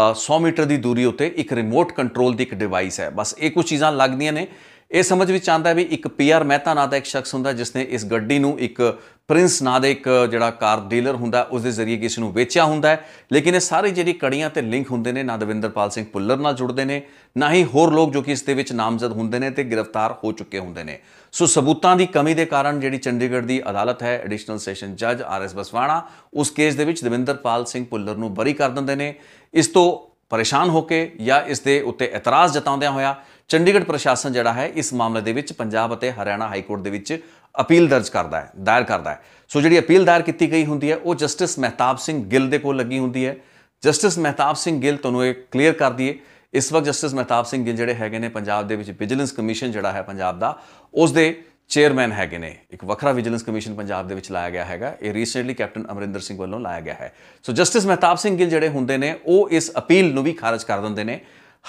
S1: 100 ਮੀਟਰ ਦੀ ਦੂਰੀ ਉੱਤੇ ਇੱਕ ਰਿਮੋਟ ਕੰਟਰੋਲ ਦੀ ਇੱਕ ਡਿਵਾਈਸ ਹੈ ਬਸ ਇਹ ਕੁਝ ਚੀਜ਼ਾਂ ਲੱਗਦੀਆਂ ਨੇ ਇਹ ਸਮਝ ਵਿੱਚ ਆਂਦਾ ਵੀ ਇੱਕ ਪੀਆਰ ਮਹਿਤਾ ਨਾਂ ਦਾ ਇੱਕ ਸ਼ਖਸ ਹੁੰਦਾ ਜਿਸ ਨੇ ਇਸ ਗੱਡੀ ਨੂੰ ਇੱਕ ਪ੍ਰਿੰਸ ਨਾਂ ਦੇ ਇੱਕ ਜਿਹੜਾ ਕਾਰ ਡੀਲਰ ਹੁੰਦਾ ਉਸ ਦੇ ਜ਼ਰੀਏ ਕਿਸੇ ਨੂੰ ਵੇਚਿਆ ਹੁੰਦਾ ਹੈ ਲੇਕਿਨ ਇਹ ਸਾਰੀ ਜਿਹੜੀ ਕੜੀਆਂ ਤੇ ਲਿੰਕ ਹੁੰਦੇ ਨੇ ਨਾ ਦਵਿੰਦਰਪਾਲ ਸਿੰਘ ਪੁੱਲਰ ਨਾਲ ਜੁੜਦੇ ਨੇ ਨਾ ਹੀ ਹੋਰ ਲੋਕ ਜੋ ਕਿ ਇਸ ਦੇ ਵਿੱਚ ਨਾਮਜ਼ਦ ਹੁੰਦੇ ਨੇ ਤੇ ਗ੍ਰਿਫਤਾਰ ਹੋ ਚੁੱਕੇ ਹੁੰਦੇ ਨੇ ਸੋ ਸਬੂਤਾਂ ਦੀ ਕਮੀ ਦੇ ਕਾਰਨ ਜਿਹੜੀ ਚੰਡੀਗੜ੍ਹ ਦੀ ਅਦਾਲਤ ਹੈ ਐਡੀਸ਼ਨਲ ਸੈਸ਼ਨ ਜੱਜ ਆਰ ਐਸ ਬਸਵਾਣਾ ਉਸ ਕੇਸ ਦੇ ਵਿੱਚ ਦਵਿੰਦਰਪਾਲ ਸਿੰਘ ਪੁੱਲਰ ਨੂੰ ਬਰੀ ਕਰ ਦਿੰਦੇ ਨੇ ਇਸ ਤੋਂ ਪਰੇਸ਼ਾਨ ਹੋ ਕੇ ਜਾਂ ਇਸ ਦੇ ਉੱਤੇ ਇਤਰਾਜ਼ ਜਤਾਉਂਦਿਆਂ ਹੋਇਆ ਚੰਡੀਗੜ੍ਹ ਪ੍ਰਸ਼ਾਸਨ ਜਿਹੜਾ ਹੈ ਇਸ ਮਾਮਲੇ ਦੇ ਵਿੱਚ ਪੰਜਾਬ ਅਤੇ ਹਰਿਆਣਾ ਹਾਈ ਕੋਰਟ ਦੇ ਵਿੱਚ ਅਪੀਲ ਦਰਜ ਕਰਦਾ ਹੈ ਦਾਇਰ ਕਰਦਾ ਹੈ ਸੋ ਜਿਹੜੀ ਅਪੀਲ ਦਾਇਰ ਕੀਤੀ ਗਈ ਹੁੰਦੀ ਹੈ ਉਹ ਜਸਟਿਸ ਮਹਿਤਾਬ ਸਿੰਘ ਗਿੱਲ ਦੇ ਕੋਲ ਲੱਗੀ ਹੁੰਦੀ ਹੈ ਜਸਟਿਸ ਮਹਿਤਾਬ ਸਿੰਘ ਗਿੱਲ ਤੁਹਾਨੂੰ ਇਹ ਕਲੀਅਰ ਕਰ ਦਈਏ ਇਸ ਵਕਤ ਜਸਟਿਸ ਮਹਿਤਾਬ ਸਿੰਘ ਗਿੱਲ ਜਿਹੜੇ ਹੈਗੇ ਨੇ ਪੰਜਾਬ ਦੇ ਵਿੱਚ ਵਿਜੀਲੈਂਸ ਕਮਿਸ਼ਨ ਜਿਹੜਾ ਹੈ ਪੰਜਾਬ ਦਾ ਉਸ ਦੇ ਚੇਅਰਮੈਨ ਹੈਗੇ ਨੇ ਇੱਕ ਵੱਖਰਾ ਵਿਜੀਲੈਂਸ ਕਮਿਸ਼ਨ ਪੰਜਾਬ ਦੇ ਵਿੱਚ ਲਾਇਆ ਗਿਆ ਹੈਗਾ ਇਹ ਰੀਸੈਂਟਲੀ ਕੈਪਟਨ ਅਮਰਿੰਦਰ ਸਿੰਘ ਵੱਲੋਂ ਲਾਇਆ ਗਿਆ ਹੈ ਸੋ ਜਸਟਿਸ ਮਹਿਤਾਬ ਸਿੰਘ ਗਿੱਲ ਜਿਹੜੇ ਹੁੰਦੇ ਨੇ ਉਹ ਇਸ ਅਪੀਲ ਨੂੰ ਵੀ ਖਾਰਜ ਕਰ ਦਿੰਦੇ ਨੇ